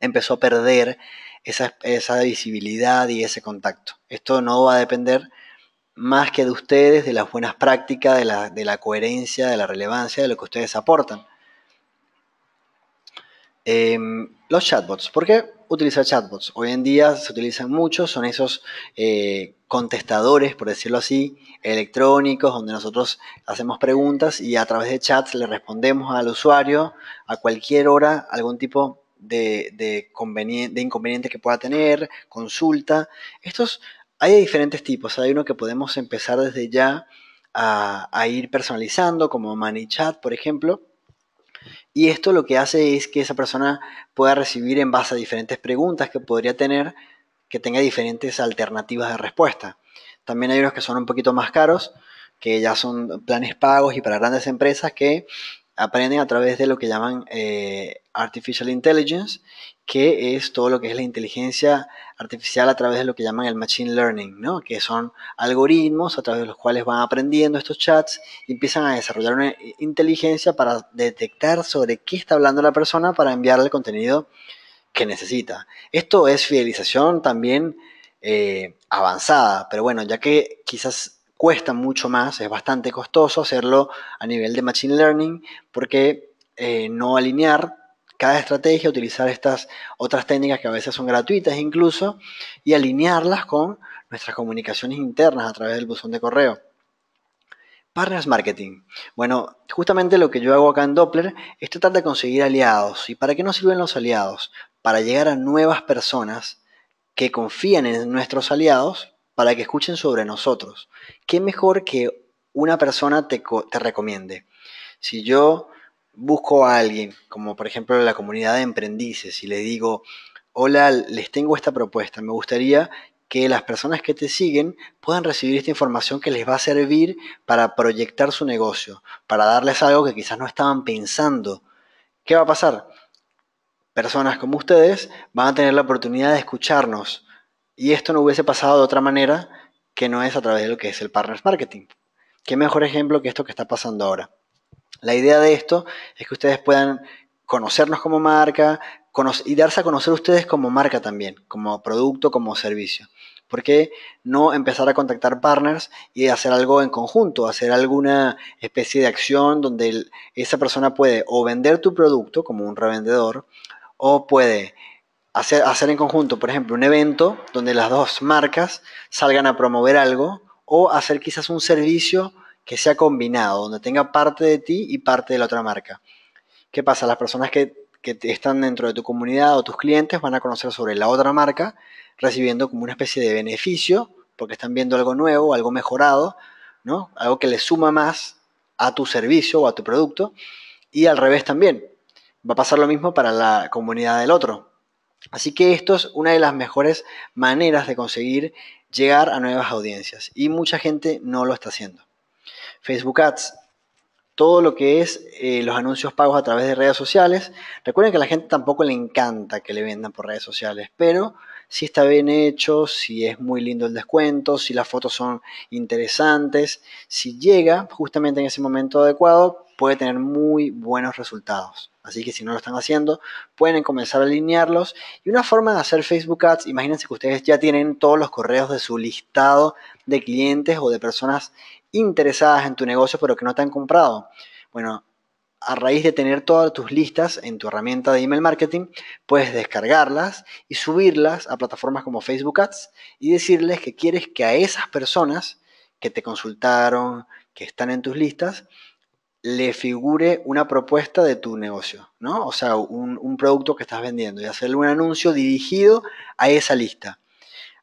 empezó a perder esa, esa visibilidad y ese contacto? Esto no va a depender más que de ustedes, de las buenas prácticas, de la, coherencia, de la relevancia, de lo que ustedes aportan. Em, los chatbots. ¿Por qué utilizar chatbots? Hoy en día se utilizan mucho, son esos eh, contestadores, por decirlo así, electrónicos, donde nosotros hacemos preguntas y a través de chats le respondemos al usuario a cualquier hora algún tipo de, de, de inconveniente que pueda tener, consulta. Estos hay diferentes tipos, hay uno que podemos empezar desde ya a, ir personalizando, como ManyChat, por ejemplo. Y esto lo que hace es que esa persona pueda recibir en base a diferentes preguntas que podría tener, que tenga diferentes alternativas de respuesta. También hay unos que son un poquito más caros, que ya son planes pagos y para grandes empresas que aprenden a través de lo que llaman eh, Artificial Intelligence que es todo lo que es la inteligencia artificial a través de lo que llaman el machine learning, que son algoritmos a través de los cuales van aprendiendo estos chats y empiezan a desarrollar una eh, inteligencia para detectar sobre qué está hablando la persona para enviarle el contenido que necesita. Esto es fidelización también eh, avanzada, pero bueno, ya que quizás cuesta mucho más, es bastante costoso hacerlo a nivel de machine learning porque eh, no alinear cada estrategia, utilizar estas otras técnicas que a veces son gratuitas incluso, y alinearlas con nuestras comunicaciones internas a través del buzón de correo. Partners Marketing. Bueno, justamente lo que yo hago acá en Doppler es tratar de conseguir aliados. ¿Y para qué nos sirven los aliados? Para llegar a nuevas personas que confían en nuestros aliados para que escuchen sobre nosotros. ¿Qué mejor que una persona te, te recomiende? Si yo busco a alguien, como por ejemplo la comunidad de emprendices, y le digo, hola, les tengo esta propuesta, me gustaría que las personas que te siguen puedan recibir esta información que les va a servir para proyectar su negocio, para darles algo que quizás no estaban pensando. ¿Qué va a pasar? Personas como ustedes van a tener la oportunidad de escucharnos y esto no hubiese pasado de otra manera que no es a través de lo que es el partners marketing. ¿Qué mejor ejemplo que esto que está pasando ahora? La idea de esto es que ustedes puedan conocernos como marca y darse a conocer ustedes como marca también, como producto, como servicio. ¿Por qué no empezar a contactar partners y hacer algo en conjunto, hacer alguna especie de acción donde esa persona puede o vender tu producto como un revendedor o puede hacer, hacer en conjunto, por ejemplo, un evento donde las dos marcas salgan a promover algo o hacer quizás un servicio que sea combinado, donde tenga parte de ti y parte de la otra marca. ¿Qué pasa? Las personas que, están dentro de tu comunidad o tus clientes van a conocer sobre la otra marca, recibiendo como una especie de beneficio, porque están viendo algo nuevo, algo mejorado, ¿no? Algo que le suma más a tu servicio o a tu producto. Y al revés también. Va a pasar lo mismo para la comunidad del otro. Así que esto es una de las mejores maneras de conseguir llegar a nuevas audiencias. Y mucha gente no lo está haciendo. Facebook Ads, todo lo que es eh, los anuncios pagos a través de redes sociales. Recuerden que a la gente tampoco le encanta que le vendan por redes sociales, pero si está bien hecho, si es muy lindo el descuento, si las fotos son interesantes, si llega justamente en ese momento adecuado, puede tener muy buenos resultados. Así que si no lo están haciendo, pueden comenzar a alinearlos. Y una forma de hacer Facebook Ads, imagínense que ustedes ya tienen todos los correos de su listado de clientes o de personas interesadas en tu negocio pero que no te han comprado. Bueno, a raíz de tener todas tus listas en tu herramienta de email marketing, puedes descargarlas y subirlas a plataformas como Facebook Ads y decirles que quieres que a esas personas que te consultaron, que están en tus listas, le figure una propuesta de tu negocio, ¿no? O sea, un, un producto que estás vendiendo y hacerle un anuncio dirigido a esa lista.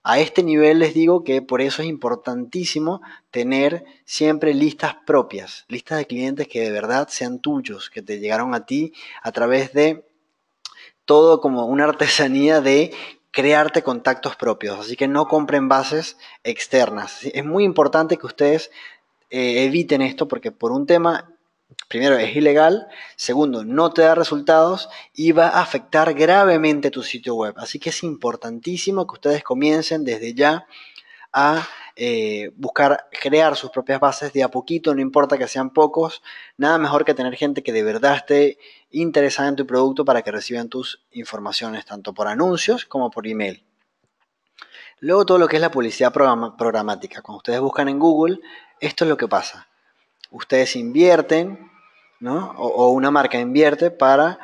A este nivel les digo que por eso es importantísimo tener siempre listas propias, listas de clientes que de verdad sean tuyos, que te llegaron a ti a través de todo como una artesanía de crearte contactos propios. Así que no compren bases externas. Es muy importante que ustedes eh, eviten esto porque por un tema primero es ilegal, segundo no te da resultados y va a afectar gravemente tu sitio web. Así que es importantísimo que ustedes comiencen desde ya a eh, buscar crear sus propias bases de a poquito, no importa que sean pocos, nada mejor que tener gente que de verdad esté interesada en tu producto para que reciban tus informaciones tanto por anuncios como por email. Luego todo lo que es la publicidad programática. Cuando ustedes buscan en Google, esto es lo que pasa ustedes invierten, ¿no? O, una marca invierte para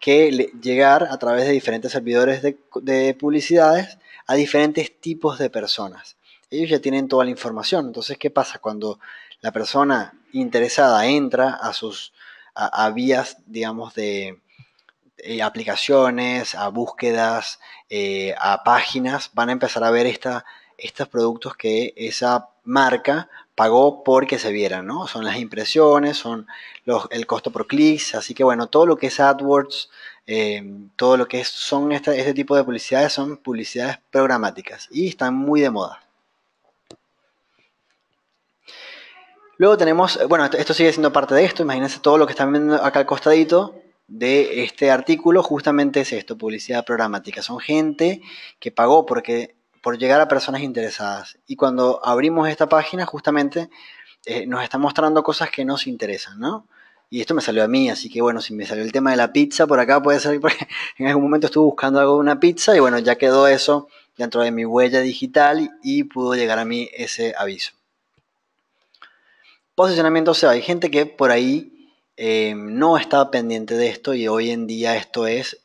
que llegar a través de diferentes servidores de, publicidades a diferentes tipos de personas. Ellos ya tienen toda la información. Entonces, ¿qué pasa cuando la persona interesada entra a sus a, vías, digamos, de eh, aplicaciones, a búsquedas, eh, a páginas, van a empezar a ver estos productos que esa marca pagó porque se vieran, ¿no? Son las impresiones, son los, el costo por clics, así que bueno, todo lo que es AdWords, em, todo lo que son este, este tipo de publicidades son publicidades programáticas y están muy de moda. Luego tenemos, bueno, esto sigue siendo parte de esto, imagínense todo lo que están viendo acá al costadito de este artículo, justamente es esto, publicidad programática. Son gente que pagó porque por llegar a personas interesadas. Y cuando abrimos esta página, justamente eh, nos está mostrando cosas que nos interesan, ¿no? Y esto me salió a mí, así que bueno, si me salió el tema de la pizza, por acá puede ser porque <laughs> en algún momento estuve buscando algo de una pizza y bueno, ya quedó eso dentro de mi huella digital y pudo llegar a mí ese aviso. Posicionamiento, o sea, hay gente que por ahí eh, no estaba pendiente de esto y hoy en día esto es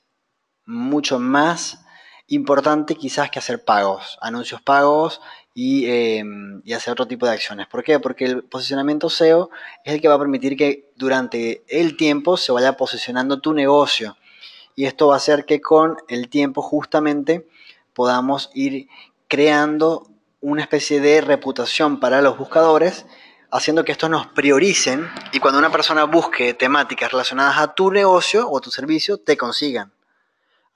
mucho más importante quizás que hacer pagos, anuncios pagos eh, y, hacer otro tipo de acciones. ¿Por qué? Porque el posicionamiento SEO es el que va a permitir que durante el tiempo se vaya posicionando tu negocio. Y esto va a hacer que con el tiempo justamente podamos ir creando una especie de reputación para los buscadores, haciendo que estos nos prioricen y cuando una persona busque temáticas relacionadas a tu negocio o tu servicio, te consigan.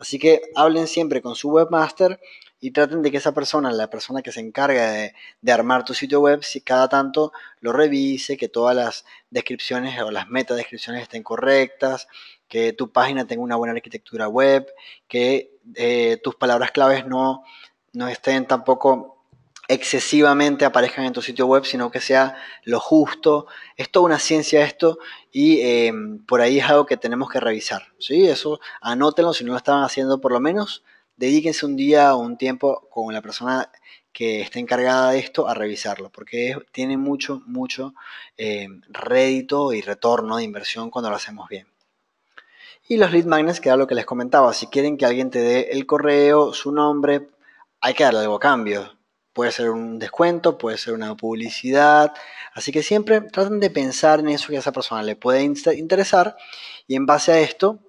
Así que hablen siempre con su webmaster y traten de que esa persona, la persona que se encarga de, armar tu sitio web, si cada tanto lo revise, que todas las descripciones o las metadescripciones estén correctas, que tu página tenga una buena arquitectura web, que eh, tus palabras claves no, no estén tampoco excesivamente aparezcan en tu sitio web, sino que sea lo justo. Es toda una ciencia esto y em, por ahí es algo que tenemos que revisar. ¿sí? Eso anótenlo, si no lo estaban haciendo por lo menos, dedíquense un día o un tiempo con la persona que está encargada de esto a revisarlo, porque tiene mucho, mucho em, rédito y retorno de inversión cuando lo hacemos bien. Y los lead magnets, que era lo que les comentaba, si quieren que alguien te dé el correo, su nombre, hay que darle algo a cambio. Puede ser un descuento, puede ser una publicidad. Así que siempre traten de pensar en eso que a esa persona le puede interesar y en base a esto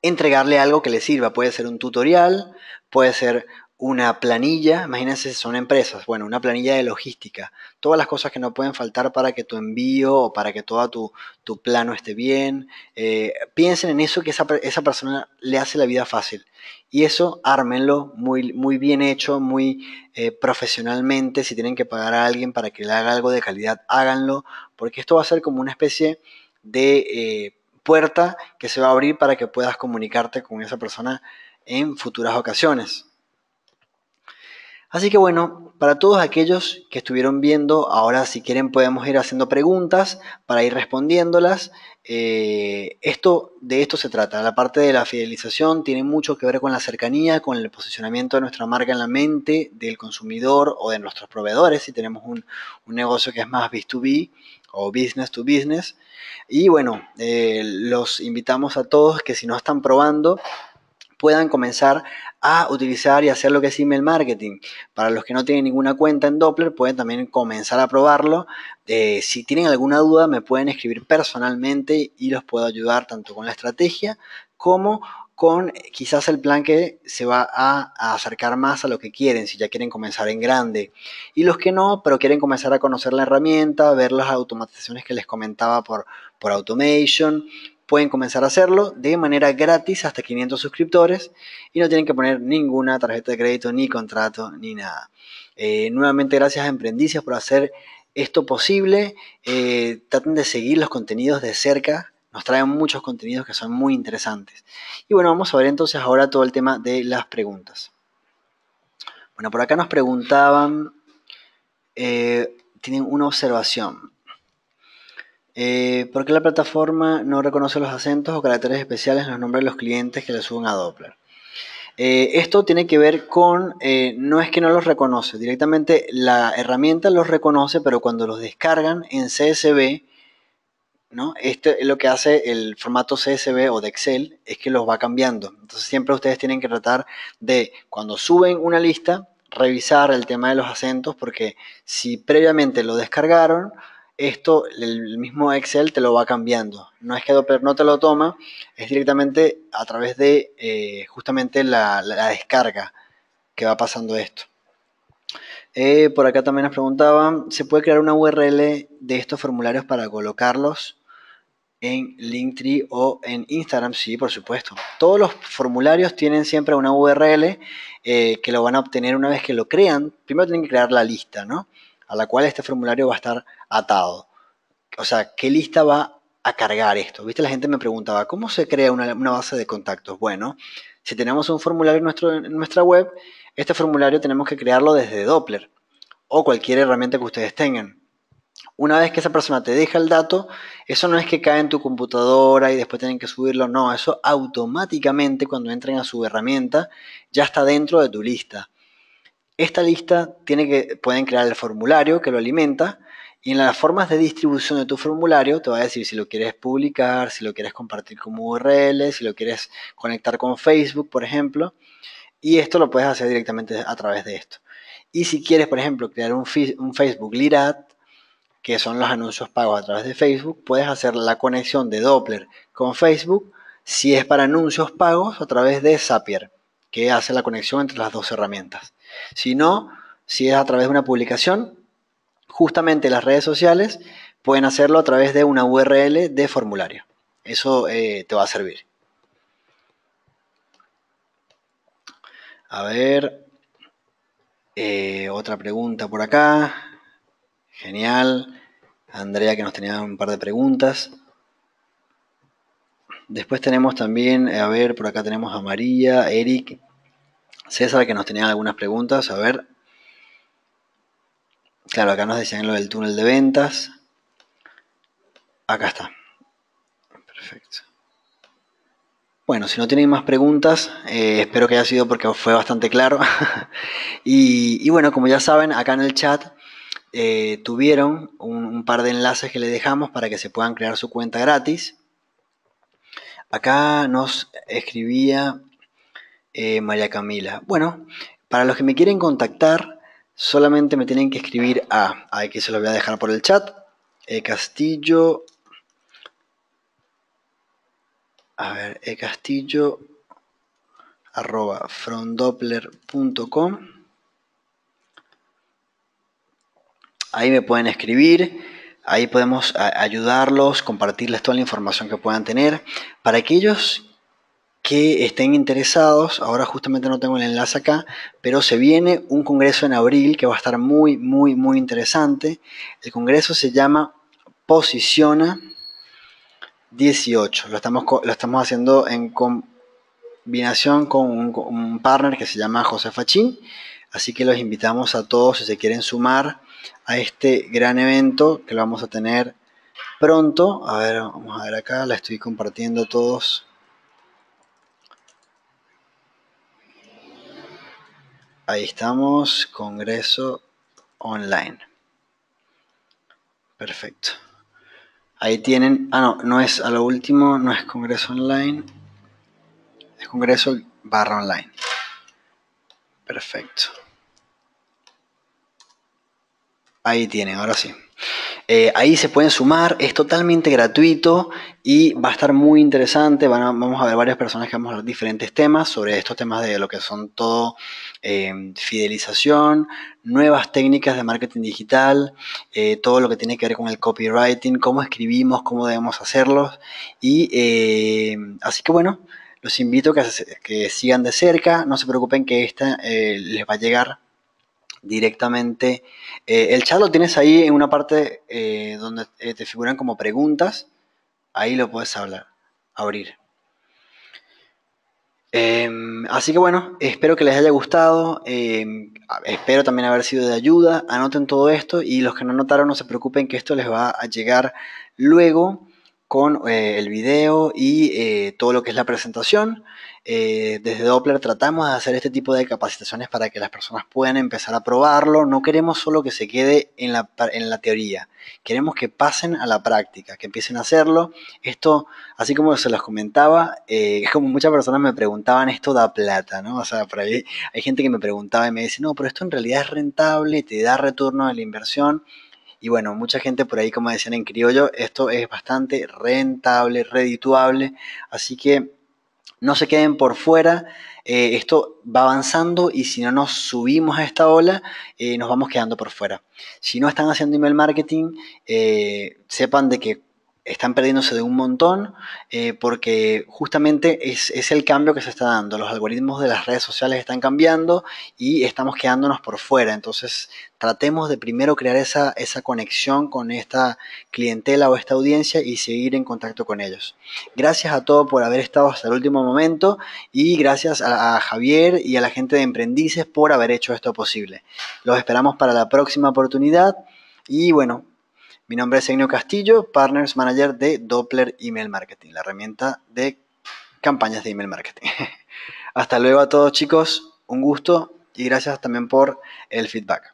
entregarle algo que le sirva. Puede ser un tutorial, puede ser una planilla, imagínense son empresas, bueno, una planilla de logística, todas las cosas que no pueden faltar para que tu envío o para que todo tu, plano esté bien, eh, piensen en eso que esa, persona le hace la vida fácil y eso ármenlo muy, bien hecho, muy eh, profesionalmente, si tienen que pagar a alguien para que le haga algo de calidad, háganlo, porque esto va a ser como una especie de eh, puerta que se va a abrir para que puedas comunicarte con esa persona en futuras ocasiones. Así que bueno, para todos aquellos que estuvieron viendo, ahora si quieren podemos ir haciendo preguntas para ir respondiéndolas. Eh, esto, de esto se trata. La parte de la fidelización tiene mucho que ver con la cercanía, con el posicionamiento de nuestra marca en la mente del consumidor o de nuestros proveedores, si tenemos un, negocio que es más B2B o business to business. Y bueno, eh, los invitamos a todos que si no están probando, puedan comenzar a utilizar y hacer lo que es email marketing. Para los que no tienen ninguna cuenta en Doppler, pueden también comenzar a probarlo. Eh, si tienen alguna duda, me pueden escribir personalmente y los puedo ayudar tanto con la estrategia como con eh, quizás el plan que se va a, acercar más a lo que quieren, si ya quieren comenzar en grande. Y los que no, pero quieren comenzar a conocer la herramienta, ver las automatizaciones que les comentaba por, por automation, pueden comenzar a hacerlo de manera gratis hasta 500 suscriptores y no tienen que poner ninguna tarjeta de crédito ni contrato ni nada. Eh, nuevamente gracias a Emprendicias por hacer esto posible. Eh, traten de seguir los contenidos de cerca. Nos traen muchos contenidos que son muy interesantes. Y bueno, vamos a ver entonces ahora todo el tema de las preguntas. Bueno, por acá nos preguntaban, eh, tienen una observación. Eh, ¿Por qué la plataforma no reconoce los acentos o caracteres especiales en los nombres de los clientes que le suben a Doppler? Eh, esto tiene que ver con, eh, no es que no los reconoce, directamente la herramienta los reconoce, pero cuando los descargan en CSV, ¿no? Este es lo que hace el formato CSV o de Excel, es que los va cambiando. Entonces siempre ustedes tienen que tratar de, cuando suben una lista, revisar el tema de los acentos, porque si previamente lo descargaron, esto el mismo Excel te lo va cambiando. No es que Doppler no te lo toma, es directamente a través de eh, justamente la, descarga que va pasando esto. Eh, por acá también nos preguntaban, ¿se puede crear una URL de estos formularios para colocarlos en Linktree o en Instagram? Sí, por supuesto. Todos los formularios tienen siempre una URL eh, que lo van a obtener una vez que lo crean. Primero tienen que crear la lista, ¿no? A la cual este formulario va a estar atado. O sea, ¿qué lista va a cargar esto? Viste, la gente me preguntaba, ¿cómo se crea una, base de contactos? Bueno, si tenemos un formulario en, nuestra web, este formulario tenemos que crearlo desde Doppler o cualquier herramienta que ustedes tengan. Una vez que esa persona te deja el dato, eso no es que cae en tu computadora y después tienen que subirlo, no, eso automáticamente cuando entren a su herramienta ya está dentro de tu lista. Esta lista tiene que, pueden crear el formulario que lo alimenta y en las formas de distribución de tu formulario te va a decir si lo quieres publicar, si lo quieres compartir como URL, si lo quieres conectar con Facebook, por ejemplo. Y esto lo puedes hacer directamente a través de esto. Y si quieres, por ejemplo, crear un, Facebook Lead que son los anuncios pagos a través de Facebook, puedes hacer la conexión de Doppler con Facebook si es para anuncios pagos a través de Zapier, que hace la conexión entre las dos herramientas. Si no, si es a través de una publicación, justamente las redes sociales, pueden hacerlo a través de una URL de formulario. Eso eh, te va a servir. A ver, eh, otra pregunta por acá. Genial. Andrea que nos tenía un par de preguntas. Después tenemos también, a ver, por acá tenemos a María, Eric, César que nos tenían algunas preguntas. A ver, Claro, acá nos decían lo del túnel de ventas. Acá está. Perfecto. Bueno, si no tienen más preguntas, eh, espero que haya sido porque fue bastante claro. <laughs> y, bueno, como ya saben, acá en el chat eh, tuvieron un, par de enlaces que les dejamos para que se puedan crear su cuenta gratis. Acá nos escribía eh, María Camila. Bueno, para los que me quieren contactar, Solamente me tienen que escribir a, que se lo voy a dejar por el chat, ecastillo, Castillo, a ver, e Castillo, arroba, frondoppler.com. Ahí me pueden escribir, ahí podemos ayudarlos, compartirles toda la información que puedan tener. Para aquellos que estén interesados, ahora justamente no tengo el enlace acá, pero se viene un congreso en abril que va a estar muy, muy, muy interesante. El congreso se llama Posiciona 18. Lo estamos, lo estamos haciendo en combinación con un, partner que se llama José Fachín. Así que los invitamos a todos si se quieren sumar a este gran evento que lo vamos a tener pronto. A ver, vamos a ver acá, la estoy compartiendo todos. Ahí estamos, Congreso Online. Perfecto. Ahí tienen, ah no, no es a lo último, no es Congreso Online, es Congreso barra online. Perfecto. Ahí tienen, ahora sí. Eh, ahí se pueden sumar, es totalmente gratuito y va a estar muy interesante. vamos a ver varias personas que vamos a diferentes temas sobre estos temas de lo que son todo em, fidelización, nuevas técnicas de marketing digital, eh, todo lo que tiene que ver con el copywriting, cómo escribimos, cómo debemos hacerlos. Y em, así que bueno, los invito a que, que, sigan de cerca. No se preocupen que esta eh, les va a llegar directamente. Eh, el chat lo tienes ahí en una parte eh, donde eh, te figuran como preguntas. Ahí lo puedes hablar, abrir. Em, así que bueno, espero que les haya gustado. Em, espero también haber sido de ayuda. Anoten todo esto y los que no anotaron no se preocupen que esto les va a llegar luego con eh, el video y eh, todo lo que es la presentación. Eh, desde Doppler tratamos de hacer este tipo de capacitaciones para que las personas puedan empezar a probarlo. No queremos solo que se quede en la, teoría, queremos que pasen a la práctica, que empiecen a hacerlo. Esto, así como se los comentaba, es como muchas personas me preguntaban, esto da plata, ¿no? O sea, hay gente que me preguntaba y me dice, no, pero esto en realidad es rentable, te da retorno de la inversión. Y bueno, mucha gente por ahí, como decían en criollo, esto es bastante rentable, redituable. Así que no se queden por fuera. Eh, esto va avanzando y si no nos subimos a esta ola, eh, nos vamos quedando por fuera. Si no están haciendo email marketing, eh, sepan de que están perdiéndose de un montón eh, porque justamente es, el cambio que se está dando. Los algoritmos de las redes sociales están cambiando y estamos quedándonos por fuera. Entonces tratemos de primero crear esa, esa conexión con esta clientela o esta audiencia y seguir en contacto con ellos. Gracias a todos por haber estado hasta el último momento y gracias a, a Javier y a la gente de Emprendices por haber hecho esto posible. Los esperamos para la próxima oportunidad y bueno, mi nombre es Enio Castillo, Partners Manager de Doppler Email Marketing, la herramienta de campañas de email marketing. <laughs> Hasta luego a todos chicos, un gusto y gracias también por el feedback.